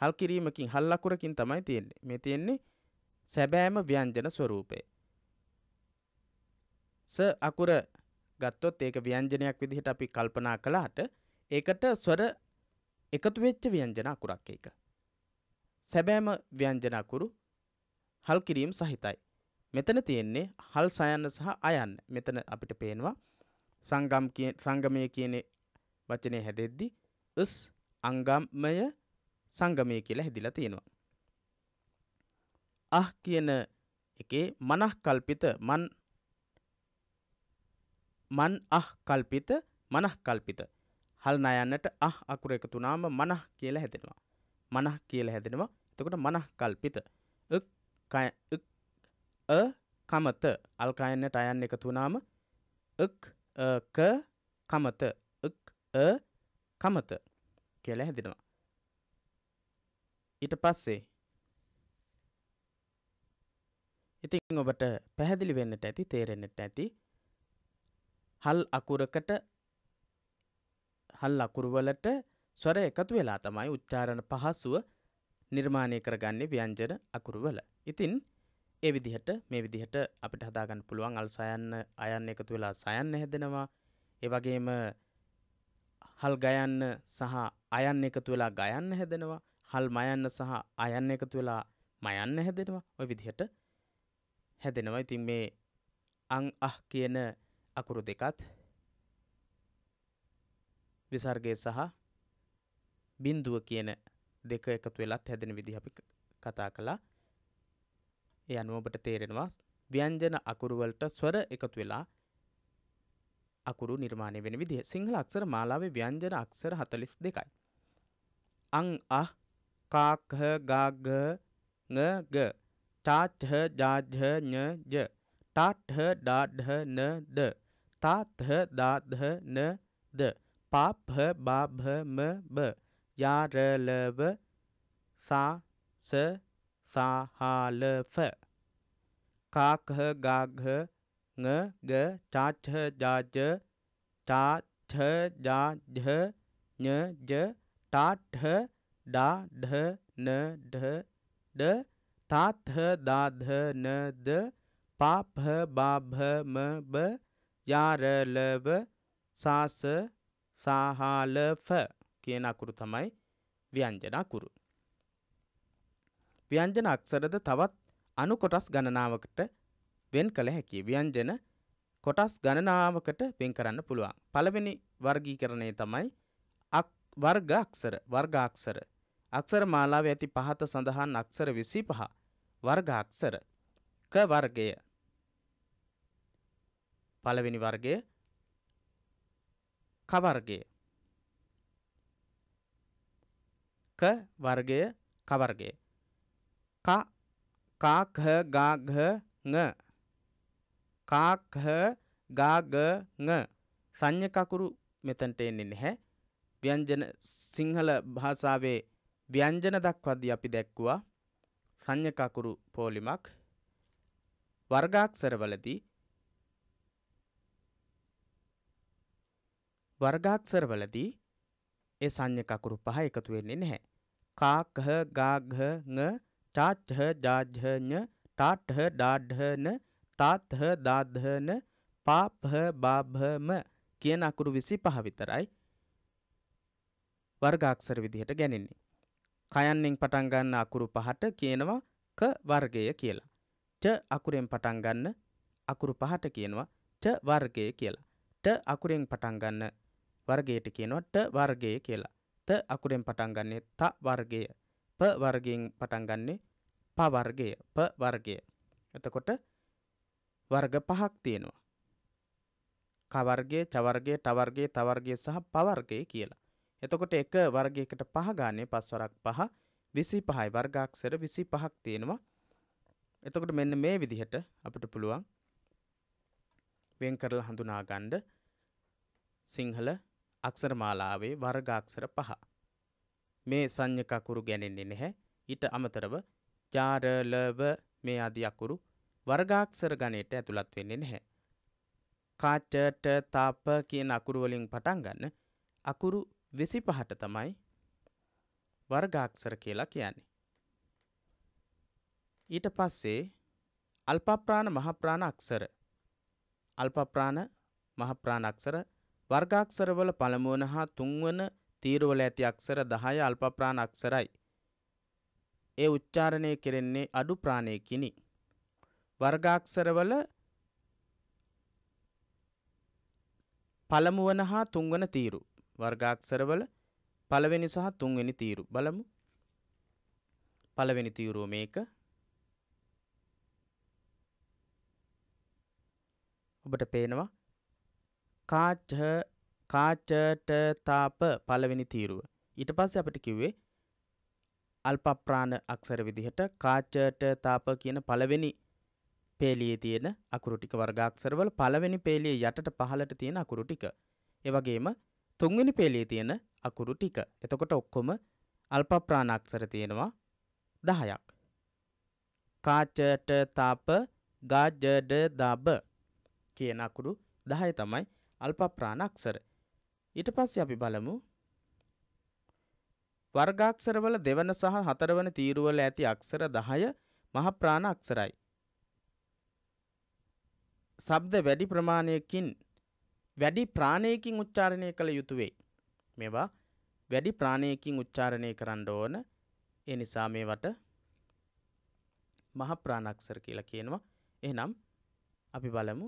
හල් කිරීමකින් හල් අකුරකින් තමයි තියෙන්නේ. මේ තියෙන්නේ සැබෑම ව්‍යංජන ස්වරූපය. ස අකුර ගත්තොත් ඒක ව්‍යංජනයක් විදිහට අපි කල්පනා කළාට ඒකට ස්වර එකතු වෙච්ච ව්‍යංජන අකුරක් ඒක. සැබෑම ව්‍යංජන අකුරු හල් කිරීම සහිතයි. මෙතන තියෙන්නේ හල් සයන්න සහ අයන්න. මෙතන අපිට පේනවා සංගම් සංගමය කියන වචනේ හැදෙද්දි ස් අංගම්මය සංගමය කියලා හැදිලා තියෙනවා. අහ කියන එකේ මනහකල්පිත මන් මන් අහ කල්පිත මනහකල්පිත හල් නයන්නට අහ අකුර එකතුනාම මනහ කියලා හැදෙනවා. මනහ කියලා හැදෙනවා. එතකොට මනහකල්පිත ක් අ කමත අල්කයන්නට අයන්න එකතුනාම ක් ක කමත ක් අ කමත කියලා හැදෙනවා. ඊට පස්සේ ඉතින් ඔබට පැහැදිලි වෙන්නට ඇති තේරෙන්නට ඇති හල් අකුරකට හල් අකුරුවලට ස්වර එකතු වෙලා තමයි උච්චාරණ පහසුව නිර්මාණය කරගන්නේ ව්‍යංජන අකුරුවල. ඉතින් ඒ විදිහට මේ විදිහට අපිට හදාගන්න පුළුවන් අල් සයන්න අයන්න එකතු වෙලා සයන්න හැදෙනවා. ඒ වගේම හල් ගයන්න සහ අයන්න එකතු වෙලා ගයන්න හැදෙනවා. හල් මයන්න සහ අයන්න එකතු වෙලා මයන්න හැදෙනවා ඔය විදිහට හැදෙනවා ඉතින් මේ අං අහ කියන අකුරු දෙකත් විසර්ගය සහ බින්දුව කියන දෙක එකතු වෙලත් හැදෙන විදිහ අපි කතා කළා ඒ අනුව ඔබට තේරෙනවා ව්‍යංජන අකුරු වලට ස්වර එකතු වෙලා අකුරු නිර්මාණය වෙන විදිහ සිංහල අක්ෂර මාලාවේ ව්‍යංජන අක්ෂර 42යි අං අහ का ख गा घ ng g ta th da th n j ta th da th n d ta th da th n d pa ph ba ph m b ya r l v sa s sa ha l f ka kh ga gh ng g cha th da j cha th da th n j ta th ඩා ඩහ න ඩහ ඩ තා th දා ध න ද පා භ බා භ ම බ යා ර ල ව සා ස සාහා ල ෆ කියන අකුරු තමයි ව්‍යංජන අකුරු. ව්‍යංජන අක්ෂරද තවත් අණු කොටස් ගණනාවකට වෙන් කළ හැකියි. ව්‍යංජන කොටස් ගණනාවකට වෙන් කරන්න පුළුවන්. පළවෙනි වර්ගීකරණය තමයි වර්ග අක්ෂර වර්ගාක්ෂර අක්ෂර මාලාවේ ඇති පහත සඳහන් අක්ෂර 25 වර්ග අක්ෂර ක වර්ගය පළවෙනි වර්ගය ක වර්ගය ක වර්ගය ක වර්ගය ක කා කහ ගා ගහ ङ කා කහ ගා ග ङ සංඥ කකුරු මෙතනට එන්නේ නැහැ ව්‍යංජන සිංහල භාෂාවේ ව්‍යංජන දක්වද්දී අපි දැක්වුවා සංඥකකුරු පෝලිමක් වර්ගාක්ෂරවලදී වර්ගාක්ෂරවලදී ඒ සංඥකකුරු පහ එකතු වෙන්නේ නැහැ. කාකහ ගාගහ න ටාටහ ජාජ්හඥ ටාටහ ඩාඩ්හන තාත්හ දාධන පාපහ බාභම කියන අකුරු විසි පහ විතරයි වර්ගාක්ෂර විදිහට ගැනෙන්නේ. කයන්නෙන් පටන් ගන්න අකුරු පහට කියනවා ක වර්ගය කියලා. ට අකුරෙන් පටන් ගන්න අකුරු පහට කියනවා ට වර්ගය කියලා. ට අකුරෙන් පටන් ගන්න වර්ගයට කියනවා ට වර්ගය කියලා. ත අකුරෙන් පටන් ගන්නේ ත වර්ගය. ප වර්ගයෙන් පටන් ගන්නේ ප වර්ගය. ප වර්ගය. එතකොට වර්ග පහක් තියෙනවා. කවර්ගය, චවර්ගය, ටවර්ගය, තවර්ගය සහ පවර්ගය කියලා. එතකොට එක වර්ගයකට පහ ගානේ පස් වරක් පහ 25යි වර්ගාක්ෂර 25ක් තියෙනවා. එතකොට මෙන්න මේ විදිහට අපිට පුළුවන් වෙන් කරලා හඳුනා ගන්න සිංහල අක්ෂරමාලාවේ වර්ගාක්ෂර පහ. මේ සංඥක අකුරු ගැනෙන්නේ නැහැ. ඊට අමතරව ජාර ලව මේ ආදී අකුරු වර්ගාක්ෂර ගණයට ඇතුළත් වෙන්නේ නැහැ. කාචට තාප කියන අකුරු වලින් පටන් ගන්න අකුරු විසි පහට තමයි වර්ගාක්සර කියලා කියන්නේ. ඊට පස්සේ අල්පප්‍රාණ මහප්‍රාණ අක්සර අල්පප්‍රාණ මහප්‍රාණ අක්සර වර්ගාක්සරවල පළමුවන හා තුන්වන තීරවල ඇති අක්සර දහය අල්පප්‍රාණ අක්සරයි. ඒ උච්චාරණය කෙරෙන්නේ අඩු ප්‍රාණයකිනි. වර්ගාක්සරවල පළමුවන හා තුන්වන තීරු වර්ගාක්ෂරවල පළවෙනි සහ තුන්වෙනි තීරු බලමු. පළවෙනි තීරුව මේක. ඔබට පේනවා කාච කාචට තාප පළවෙනි තීරුව. ඊට පස්සේ අපිට කිව්වේ අල්ප ප්‍රාණ අක්ෂර විදිහට කාචට තාප කියන පළවෙනි පේලියේ තියෙන අකුරු ටික වර්ගාක්ෂරවල පළවෙනි පේලියේ යටට පහළට තියෙන අකුරු ටික. ඒ වගේම තුන්වෙනි පෙළේ තියෙන අකුරු ටික. එතකොට ඔක්කොම අල්ප ප්‍රාණාක්ෂර තියෙනවා 10ක්. කාචට තාප ගාජඩ දබ කියන අකුරු 10 තමයි අල්ප ප්‍රාණාක්ෂර. ඊට පස්සේ අපි බලමු වර්ගාක්ෂරවල දෙවන සහ හතරවන තීරුවල ඇති අක්ෂර 10 මහ ප්‍රාණ අක්ෂරයි. ශබ්ද වැඩි ප්‍රමාණයකින් වැඩි ප්‍රාණයකින් උච්චාරණය කළ යුතු වෙයි. මේවා වැඩි ප්‍රාණයකින් උච්චාරණය කරන්න ඕන. ඒ නිසා මේවට මහ ප්‍රාණාක්ෂර කියලා කියනවා. එහෙනම් අපි බලමු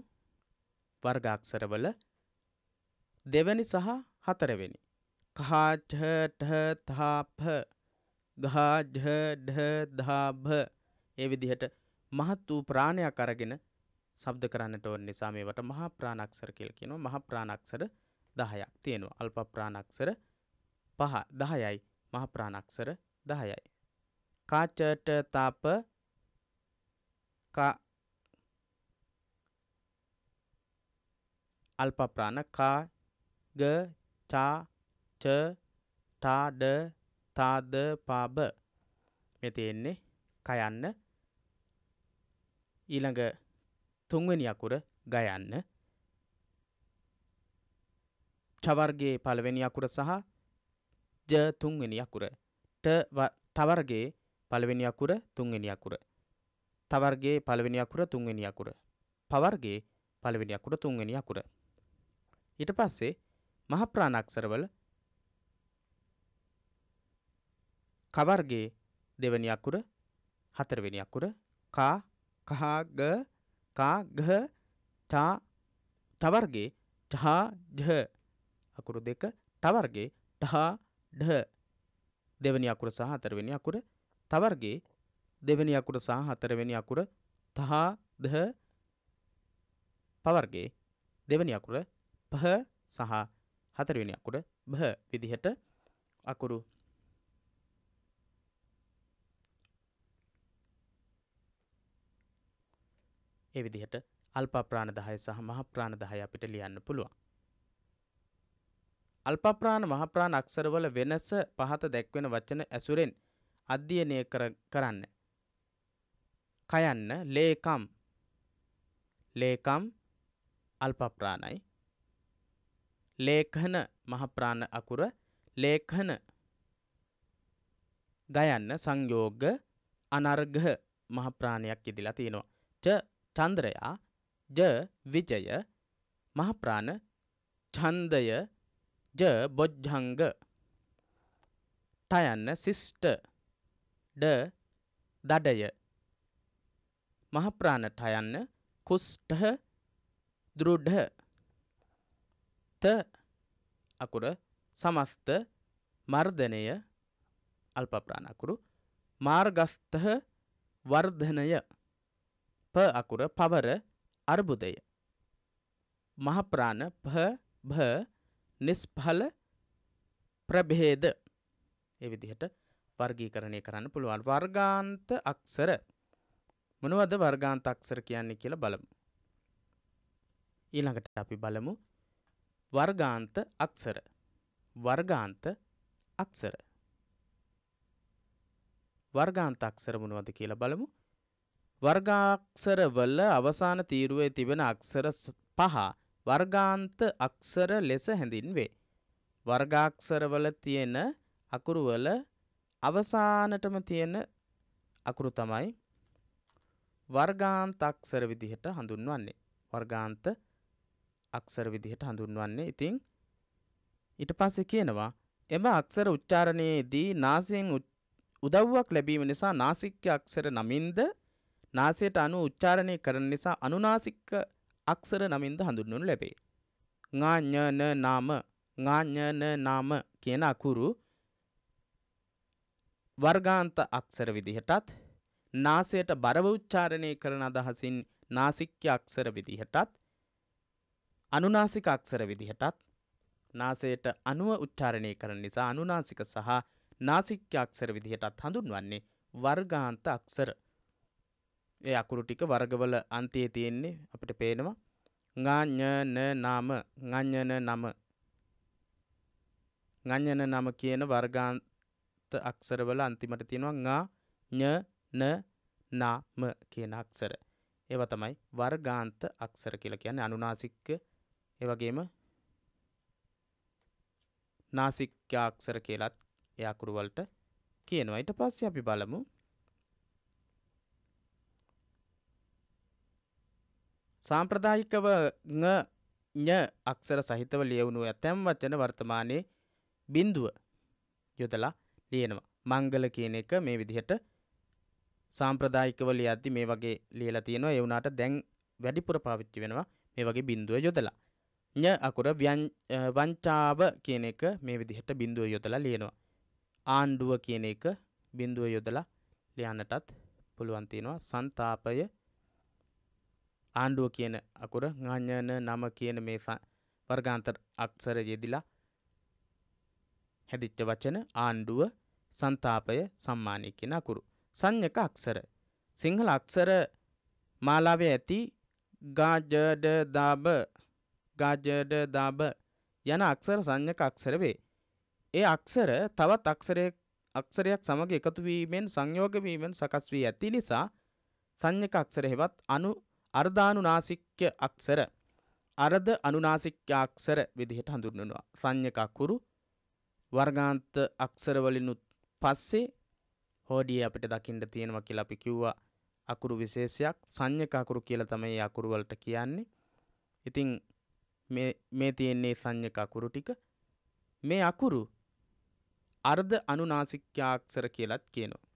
වර්ගාක්ෂරවල දෙවැනි සහ හතරවෙනි. කහ ජ ඨ තා ප ගහ ජ ඩ ධා භ ඒ විදිහට මහත් වූ ප්‍රාණයක් අරගෙන ශබ්ද කරන්නට ඕන නිසා මේවට මහා ප්‍රාණක්ෂර කියලා කියනවා. මහා ප්‍රාණක්ෂර 10ක් තියෙනවා. අල්ප ප්‍රාණක්ෂර 5 10යි. මහා ප්‍රාණක්ෂර 10යි. කාචට තාප කා අල්ප ප්‍රාණ කා ග චා ච ටා ඩ තා ද පා බ මේ තියෙන්නේ කයන්න ඊළඟ තුන්වෙනි අකුර ගයන්න චවර්ගේ පළවෙනි අකුර සහ ජ තුන්වෙනි අකුර තවර්ගේ පළවෙනි අකුර තුන්වෙනි අකුර තවර්ගේ පළවෙනි අකුර තුන්වෙනි අකුර පවර්ගේ පළවෙනි අකුර තුන්වෙනි අකුර ඊට පස්සේ මහප්‍රාණක්ෂරවල කවර්ගේ දෙවැනි අකුර හතරවෙනි අකුර කා කහග කා ගහ චා තවර්ගේ චා ජහ අකුරු දෙක තවර්ගේ ටහා ඩහ දෙවැනි අකුර සහ හතරවෙනි අකුර තවර්ගේ දෙවැනි අකුර සහ හතරවෙනි අකුර තහා දහ පවර්ගේ දෙවැනි අකුර පහ සහ හතරවෙනි අකුර බහ විදිහට අකුරු ඒ විදිහට අල්පප්‍රාණ දහය සහ මහප්‍රාණ දහය අපිට ලියන්න පුළුවන්. අල්පප්‍රාණ මහප්‍රාණ අක්ෂරවල වෙනස පහත දැක්වෙන වචන ඇසුරෙන් අධ්‍යයනය කරන්න. කයන්න ලේකම් ලේකම් අල්පප්‍රාණයි ලේඛන මහප්‍රාණ අකුර ලේඛන ගයන්න සංයෝග අනර්ග මහප්‍රාණයක් ඉදිලා තියෙනවා. ච චන්ද්‍රයා ජ විජය මහප්‍රාණ ඡන්දය ජ බොජ්ජංග ටයන්න සිෂ්ට ඩ දඩය මහප්‍රාණ ටයන්න කුෂ්ඨ දෘඩ ත අකුර සමස්ත මර්ධනය අල්පප්‍රාණ අකුරු මාර්ගස්ථ වර්ධනය ප අකුර පවර අර්බුදය. මහප්‍රාණ පහ භ නිස්ඵල ප්‍රභේද ඒ විදිහට වර්ගීකරණය කරන්න පුළුවන් වර්ගාන්ත අක්ෂර මොනවද වර්ගාන්ත අක්ෂර කියන්නේ කියලා බලමු. ඊළඟට අපි බලමු වර්ගාන්ත අක්ෂර වර්ගාන්ත අක්ෂර වර්ගාන්ත අක්ෂර මොනවද කියලා බලමු වර්ගාක්ෂරවල අවසාන තීරුවේ තිබෙන අක්ෂර පහ වර්ගාන්ත අක්ෂර ලෙස හැඳින්වේ. වර්ගාක්ෂරවල තියෙන අකුරුවල අවසානටම තියෙන අකුරු තමයි වර්ගාන්ත අක්ෂර විදිහට හඳුන්වන්නේ. වර්ගාන්ත අක්ෂර විදිහට හඳුන්වන්නේ. ඉතින් ඊට පස්සේ කියනවා එම අක්ෂර උච්චාරණයේදී නාසයෙන් උදව්වක් ලැබීම නිසා නාසික්‍ය අක්ෂර නමින්ද නාසයට අනු උච්චාරණය කරන නිසා අනුනාසික අක්ෂර නමින්ද හඳුන්වනු ලැබේ. ඥාඥන නාම ඥාඥන නාම කියන අකුරු වර්ගාන්ත අක්ෂර විදිහටත් නාසයට බරව උච්චාරණය කරන අදහසින් නාසික්‍ය අක්ෂර විදිහටත් අනුනාසික අක්ෂර විදිහටත් නාසයට අනුව උච්චාරණය කරන නිසා අනුනාසික සහ නාසික්‍ය අක්ෂර විදිහටත් හඳුන්වන්නේ වර්ගාන්ත අක්ෂර ඒ අකුරු ටික වර්ගවල අන්තියේ තියෙන්නේ අපිට පේනවා ඥාඥන නම ඥාඥන නම ඥාඥන නම කියන වර්ගාන්ත අක්ෂරවල අන්තිමට තියෙනවා ඥා ඥ න නාම කියන අක්ෂර. ඒවා තමයි වර්ගාන්ත අක්ෂර කියලා කියන්නේ අනුනාසික ඒ වගේම නාසිකාක්ෂර කියලත් ඒ අකුරු වලට කියනවා. ඊට පස්සේ අපි බලමු සාම්ප්‍රදායිකව ඥ අක්ෂර සහිතව ලියවුණු ඇතැම් වචන වර්තමානයේ බිඳුව යොදලා ලියනවා. මංගල කියන එක මේ විදිහට සාම්ප්‍රදායිකව ලියද්දි මේ වගේ ලියලා තියෙනවා. ඒ වුණාට දැන් වැඩිපුර පාවිච්චි වෙනවා මේ වගේ බිඳුව යොදලා. ඥ අකුර වංචාව කියන එක මේ විදිහට බිඳුව යොදලා ලියනවා. ආණ්ඩුව කියන එක බිඳුව යොදලා ලියන්නටත් පුළුවන් තියෙනවා. සන්තාපය ආණ්ඩුව කියන අකුර ඥාන නම කියන මේ වර්ගාන්තර අක්ෂර යෙදිලා හැදිච්ච වචන ආණ්ඩුව සන්තාපය සම්මානය කියන අකුරු. සංඥක අක්ෂර. සිංහල අක්ෂර මාලාවේ ඇති ගාජඩ දාබ ගාජඩ දාබ යන අක්ෂර සංඥක අක්ෂර වේ. ඒ අක්ෂර තවත් අක්ෂරයක් අක්ෂරයක් සමග එකතුවීමෙන් සංයෝගවීමෙන් සකස් වී ඇති නිසා සංඥක අක්ෂර හෙවත් අනු අර්ධානුනාසික්‍ය අක්ෂර අරද අනුනාසික්‍යාක්ෂර විදිහට හඳුන්වනවා. සංඥක අකුරු වර්ගාන්ත අක්ෂරවලිනුත් පස්සේ හෝඩිය අපිට දකින්න තියෙනවා කියලා අපි කිව්වා අකුරු විශේෂයක් සංඥක අකුරු කියලා තමයි අකුරු වලට කියන්නේ. ඉතින් මේ මේ තියෙන්නේ සංඥක අකුරු ටික. මේ අකුරු අර්ධ අනුනාසික්‍යාක්ෂර කියලත් කියනවා.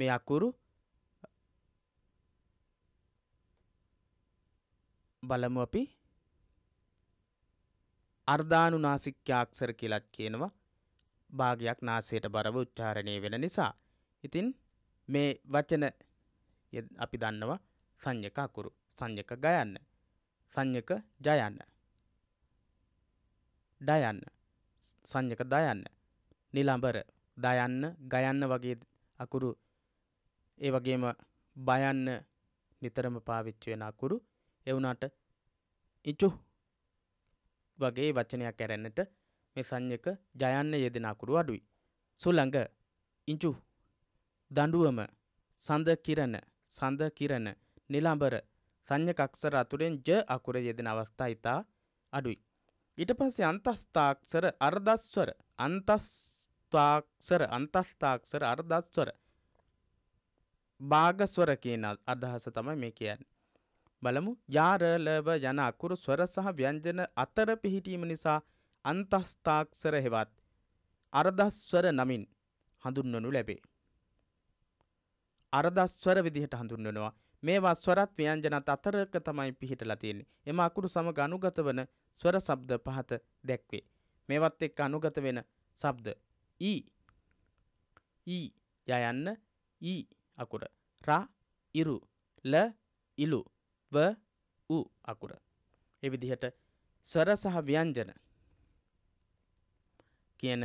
මේ අකුරු බලමු අපි අර්ධානුනාසික්‍යාක්ෂර කියලත් කියනවා භාගයක් නාසයට බරව උච්චාරණය වෙන නිසා. ඉතින් මේ වචන අපි දන්නවා සංඥක අකුරු සංඥක ගයන්න සංඥක ජයන්න ඩයන්න සංඥක දයන්න නිලඹර දයන්න ගයන්න වගේ අකුරු ඒ වගේම බයන්න නිතරම පාවිච්චි වෙන අකුරු ඒ වුණාට ඉචු වගේ වචනයක් ඇරෙන්නට මේ සංයක ජයන්න යෙදෙන අකුරු අඩුයි. සුළඟ ඉංචු දඬුවම සඳ කිරණ සඳ කිරණ නිලඹර සංයක අක්ෂර අතුරෙන් ජ අකුර යෙදෙන අවස්ථා ඉතා අඩුයි. ඊට පස්සේ අන්තස්ථාක්ෂර අර්ධස්වර අන්තස්ථාක්ෂර අන්තස්ථාක්ෂර අර්ධස්වර භාගස්වර කියන අදහස තමයි මේ කියන්න. බලමු ජාරලබ යන අකුරු ස්වර සහ ව්‍යංජන අතර පිහිටීම නිසා අන්තස්ථාක්ෂර හෙවත් අරදස්වර නමින් හඳුන්වනු ලැබේ. අරදස්වර විදිහට හඳුන්වනවා මේවා ස්වරත් ව්‍යංජනත් අතරක තමයි පිහිටලා තියෙන්නේ. එම අකුරු සමග අනුගත වන ස්වර ශබ්ද පහත දැක්වේ. මේවත් එක්ක අනුගත වෙන ශබ්ද ඊ ඊ යයන්න ඊ අකුර. රා ඉරු ල ඉලු ව උ අකුර. ඒ විදිහට ස්වර සහ ව්‍යංජන කියන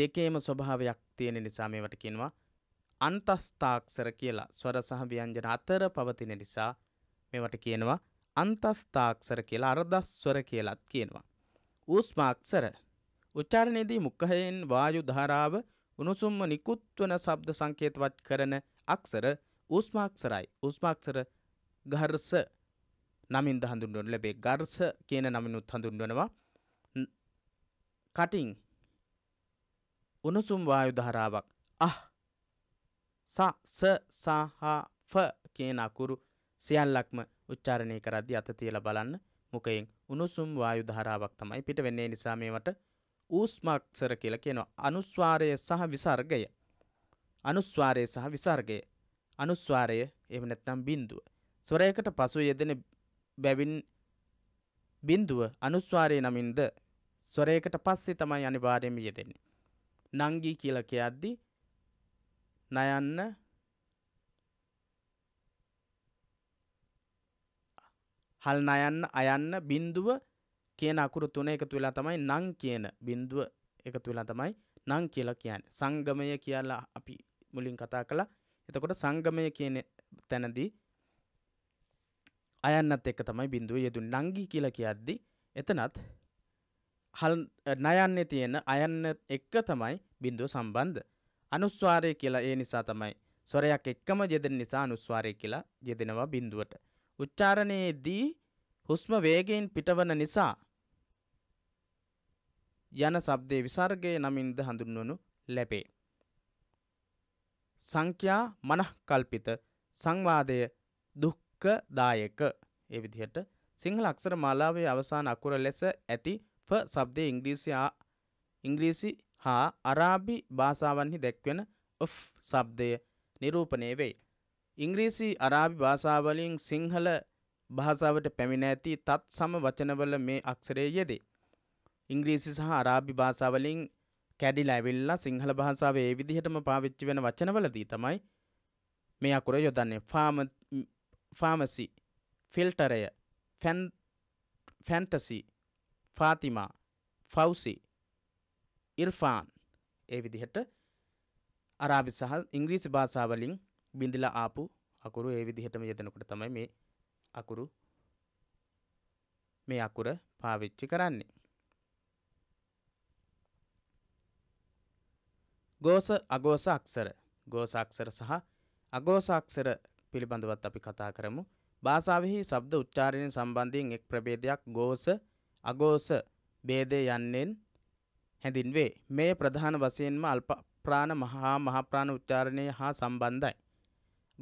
දෙකේම ස්වභාවයක් තියෙන නිසා මේවට කියනවා අන්තස්ථාක්ෂර කියලා. ස්වර සහ ව්‍යංජන අතර පවතින නිසා මේවට කියනවා අන්තස්ථාක්ෂර කියලා අර්ධස්වර කියලාත් කියනවා. ඌස්මාක්ෂර උච්චාරණයේදී මුඛයෙන් වායු ධාරාව උණුසුම්ම නිකුත් වන ශබ්ද සංකේතවත් කරන අක්සර උස්මාක්සරයි උස්මාක්සර ගර්ස නමින් හඳුන්වන ලැබේ ගර්ස කියන නමිනුත් හඳුන්වනවා කටින් උණුසුම් වායු ධාරාවක් අහ ස සහ ෆ කියන අකුරු සියල්ලක්ම උච්චාරණය කරද්දී අත තියලා බලන්න මුකයෙන් උණුසුම් වායු ධාරාවක් තමයි පිට වෙන්නේ නිසා මේවට ඌස්මාක්සර කියලා කියනවා අනුස්වාරය සහ විසර්ගය අනුස්වාරය සහ විසර්ගය අනුස්වාරය එහෙම නැත්නම් බිඳුව ස්වරයකට පසු යෙදෙන බැවින් බිඳුව අනුස්වාරය නමින්ද ස්වරයකට පස්සේ තමයි අනිවාර්යයෙන්ම යෙදෙන්නේ නංගී කියලා කියද්දී නයන්න හල් නයන්න අයන්න බිඳුව කියන අකුරු තුන එකතු වෙලා තමයි නං කියන බිඳුව එකතු වෙලා තමයි නං කියලා කියන්නේ. සංගමය කියලා අපි මුලින් කතා කළ එතකොට සංගමය කියන තැනදී අයන්නත් එක්ක තමයි බිඳුව යෙදු නංගි කියල කියද්දි එතනත් හල් නයන්නේ තියෙන අයන්න එක්ක තමයි බිඳුව සම්බන්ධ අනුස්වාරය කියලා ඒ නිසා තමයි ස්වරයක් එක්කම යෙදෙන නිසා අනුස්වාරය කියලා යෙදෙනවා බිඳුවට උච්චාරණයේදී හුස්ම වේගයෙන් පිටවන නිසා යන සබ්දේ විසර්ගය නමින්ද හඳුන්වනු ලැබේ සංඛ්‍යා මනහකල්පිත සංවාදය දුක්ඛදායක ඒ විදිහට සිංහල අක්ෂර මාලාවේ අවසාන අකුර ලෙස ඇති ෆ શબ્දයේ ඉංග්‍රීසි ඉංග්‍රීසි හා අරාබි භාෂාවන්හි දැක්වෙන ෆ් શબ્දය නිරූපණය වෙයි. ඉංග්‍රීසි අරාබි භාෂාවලින් සිංහල භාෂාවට පැමිණ ඇති තත්සම වචනවල මේ අක්ෂරය යෙදේ. ඉංග්‍රීසි සහ අරාබි භාෂාවලින් කැඩිලා ඇවිල්ලා සිංහල භාෂාවේ ඒ විදිහටම පාවිච්චි වෙන වචනවලදී තමයි මේ අකුර යොදන්නේ ෆාම ෆාමසි ෆිල්ටරය ෆැන් ෆැන්ටසි ෆාතිමා ෆෞසි ඉර්ෆාන් ඒ විදිහට අරාබි සහ ඉංග්‍රීසි භාෂාවලින් බිඳිලා ආපු අකුරු ඒ විදිහටම යෙදෙනකොට තමයි මේ අකුරු මේ අකුර පාවිච්චි කරන්නේ ගෝස අගෝස අක්ෂර ගෝසාක්ෂර සහ අගෝසාක්ෂර පිළිබඳවත් අපි කතා කරමු. භාෂාවෙහි ශබ්ද උච්චාරණය සම්බන්ධයෙන් එක් ප්‍රභේදයක් ගෝස අගෝස ભેදේ යන්නෙන් හැඳින්වේ. මේ ප්‍රධාන වශයෙන්ම අල්ප ප්‍රාණ මහා මහ ප්‍රාණ උච්චාරණය හා සම්බන්ධයි.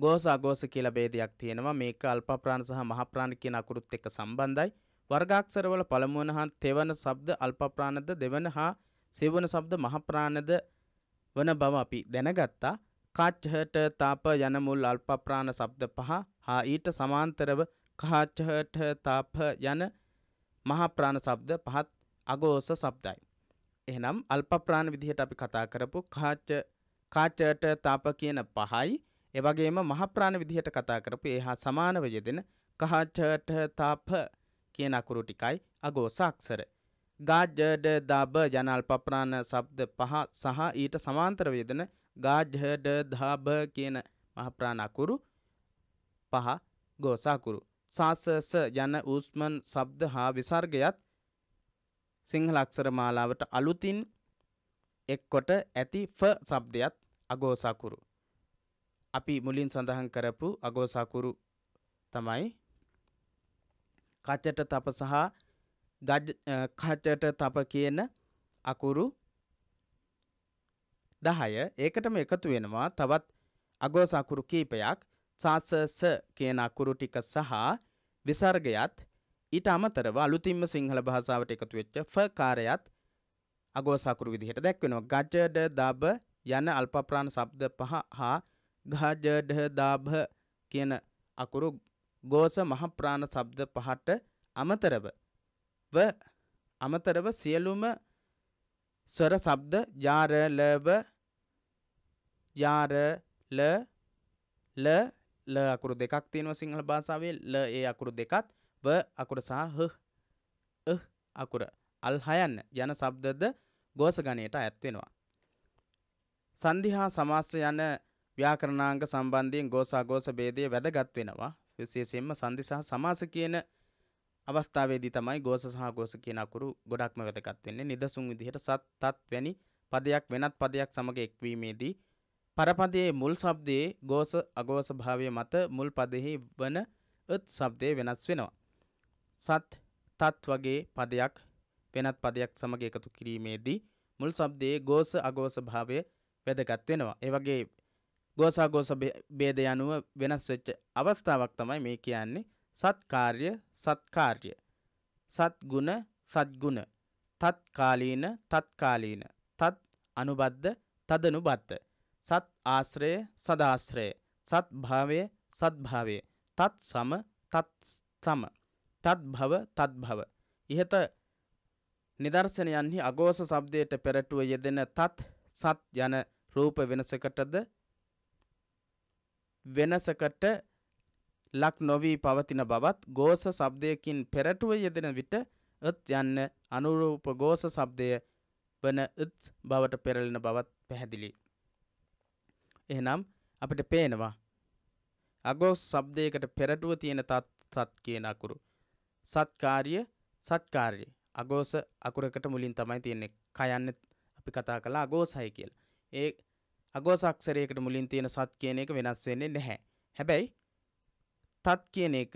ගෝස අගෝස කියලා ભેදයක් තියෙනවා. මේක අල්ප ප්‍රාණ සහ මහ ප්‍රාණ කියන අකුරුත් එක්ක සම්බන්ධයි. වර්ගාක්ෂරවල පළමුවන හා තෙවන ශබ්ද අල්ප ප්‍රාණද දෙවන හා සිවන ශබ්ද මහ ප්‍රාණද වන බව අපි දැනගත්තා කාච්චහට තාප යන මුල් අල්පප්‍රාණ ශබ්ද පහ හා ඊට සමාන්තරව කාච්චහට තාප යන මහප්‍රාණ ශබ්ද පහත් අගෝස ශබ්දයි. එහෙනම් අල්පප්‍රාණ විදිහට අපි කතා කරපු කාච්ච කාච්චට තාප කියන පහයි එවගේම මහප්‍රාණ විදිහට කතා කරපු ඒ හා සමානව යෙදෙන කහචට තාප කියන අකුරු ටිකයි අගෝස අක්ෂර. ගාජ්ජඩ දබ ජනල්පප්‍රාණ ශබ්ද පහ සහ ඊට සමාන්තර වේදන ගාජ්ජඩ දබ කියන මහප්‍රාණ අකුරු පහ ගෝස අකුරු. සාසස යන ඌස්මන් ශබ්ද හා විසර්ගයත් සිංහල අක්ෂර මාලාවට අලුතින් එක්කොට ඇති ෆ ශබ්දයත් අගෝස අකුරු. අපි මුලින් සඳහන් කරපු අගෝස අකුරු තමයි කචට තප සහ ගජ කචට තප කියන අකුරු 10 ඒකටම එකතු වෙනවා තවත් අගෝස අකුරු කීපයක් සාසස කියන අකුරු ටික සහ විසර්ගයත් ඊට අමතරව අලුතින්ම සිංහල භාෂාවට එකතු වෙච්ච ෆ කාරයත් අගෝස අකුරු විදිහට දැක්වෙනවා ගජඩ දබ යන අල්ප ප්‍රාණ ශබ්ද පහ හා ගජඩ දබ කියන අකුරු ගෝස මහ ප්‍රාණ ශබ්ද පහට අමතරව ව අමතරව සියලුම ස්වර ශබ්ද ජාර ලව ජාර ල ල ල අකුරු දෙකක් තියෙනවා සිංහල භාෂාවේ ල ඒ අකුරු දෙකත් ව අකුර සහ හ අහ අකුර අල් හයන්න යන ශබ්දද ഘോഷ ගණයට අයත් වෙනවා. සන්ධි හා සමාස යන ව්‍යාකරණාංග සම්බන්ධයෙන් ഘോഷා ഘോഷ ભેදය වැදගත් වෙනවා. විශේෂයෙන්ම සන්ධි සහ සමාස කියන අවස්ථාවේදී තමයි ගෝස සහ ගෝස කියන අකුරු ගොඩක්ම වැදගත් වෙන්නේ නිදසුන් විදිහට සත් තත් වැනි පදයක් වෙනත් පදයක් සමග එක්වීමේදී පරපදයේ මුල් શબ્දයේ ගෝස අගෝස භාවය මත මුල් පදෙහි වන ත් શબ્දය වෙනස් වෙනවා සත් තත් වගේ පදයක් වෙනත් පදයක් සමග එකතු කිරීමේදී මුල් શબ્දයේ ගෝස අගෝස භාවය වැදගත් වෙනවා ඒ වගේ ගෝසාගෝස භේදය අනුව වෙනස් වෙච්ච අවස්ථාවක් තමයි මේ කියන්නේ සත්කාර්ය සත්කාර්ය සත්ගුණ සත්ගුණ තත්කාලීන තත්කාලීන තත් අනුබද්ධ තදනුබද්ධ සත් ආශ්‍රය සදාශ්‍රය සත් භාවය සත්භාවය තත් සම තත් සම තත් භව තත් භව ඉහත නිදර්ශනයන්හි අගෝස සබ්දයට පෙරටුව යෙදෙන තත් සත් යන රූප වෙනසකටද වෙනසකට ලක් නොවී පවතින බවත් ගෝස ශබ්දයකින් පෙරටුව යෙදෙන විට ත් යන්න අනුරූප ගෝස ශබ්දය වන ත් බවට පෙරලෙන බවත් පැහැදිලි. එහෙනම් අපිට පේනවා අගෝස් ශබ්දයකට පෙරටුව තියෙන තත් සත් කියන අකුරු. සත්කාර්ය සත්කාර්ය අගෝස අකුරකට මුලින් තමයි තියෙන්නේ කයන්න අපි කතා කළා අගෝසයි කියලා. ඒ අගෝස අක්ෂරයකට මුලින් තියෙන සත් කියන එක වෙනස් වෙන්නේ නැහැ. හැබැයි තත් කියන එක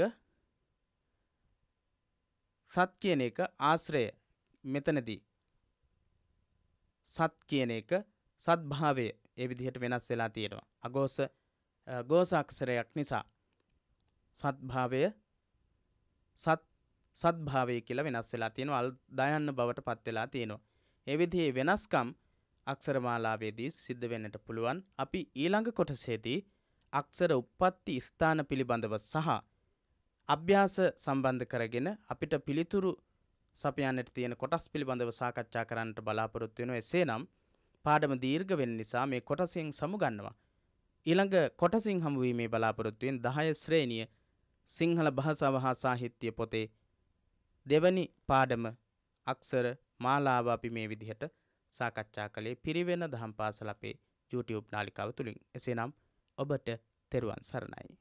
සත් කියන එක ආශ්‍රය මෙතනදී සත් කියන එක සත්භාවය ඒ විදිහට වෙනස් වෙලා තියෙනවා. අගෝස ගෝස අක්ෂරයක් නිසා සත්භාවය සත් සත්භාවය කියලා වෙනස් වෙලා තියෙනවා. අල් දයන්න බවට පත් වෙලා තියෙනවා. ඒ විදිහේ වෙනස්කම් අක්ෂරමාලාවේදී සිද්ධ වෙන්නට පුළුවන්. අපි ඊළඟ කොටසේදී අක්ෂර උප්පත්ති ස්ථාන පිළිබඳව සහ අභ්‍යාස සම්බන්ධ කරගෙන අපිට පිළිතුරු සපයන්නට තියෙන කොටස් පිළිබඳව සාකච්ඡා කරන්නට බලාපොරොත්තු වෙනවා. එසේනම් පාඩම දීර්ඝ වෙන නිසා මේ කොටසින් සමුගන්නවා. ඊළඟ කොටසින් හමුවීමේ බලාපොරොත්තුවෙන් 10 ශ්‍රේණිය සිංහල භාෂාව හා සාහිත්‍ය පොතේ දෙවැනි පාඩම අක්ෂර මාලාව අපි මේ විදිහට සාකච්ඡා කළේ පිරිවෙන දහම් පාසල අපේ YouTube නාලිකාව තුලින්. එසේනම් ඔබට තෙරුවන් සරණයි.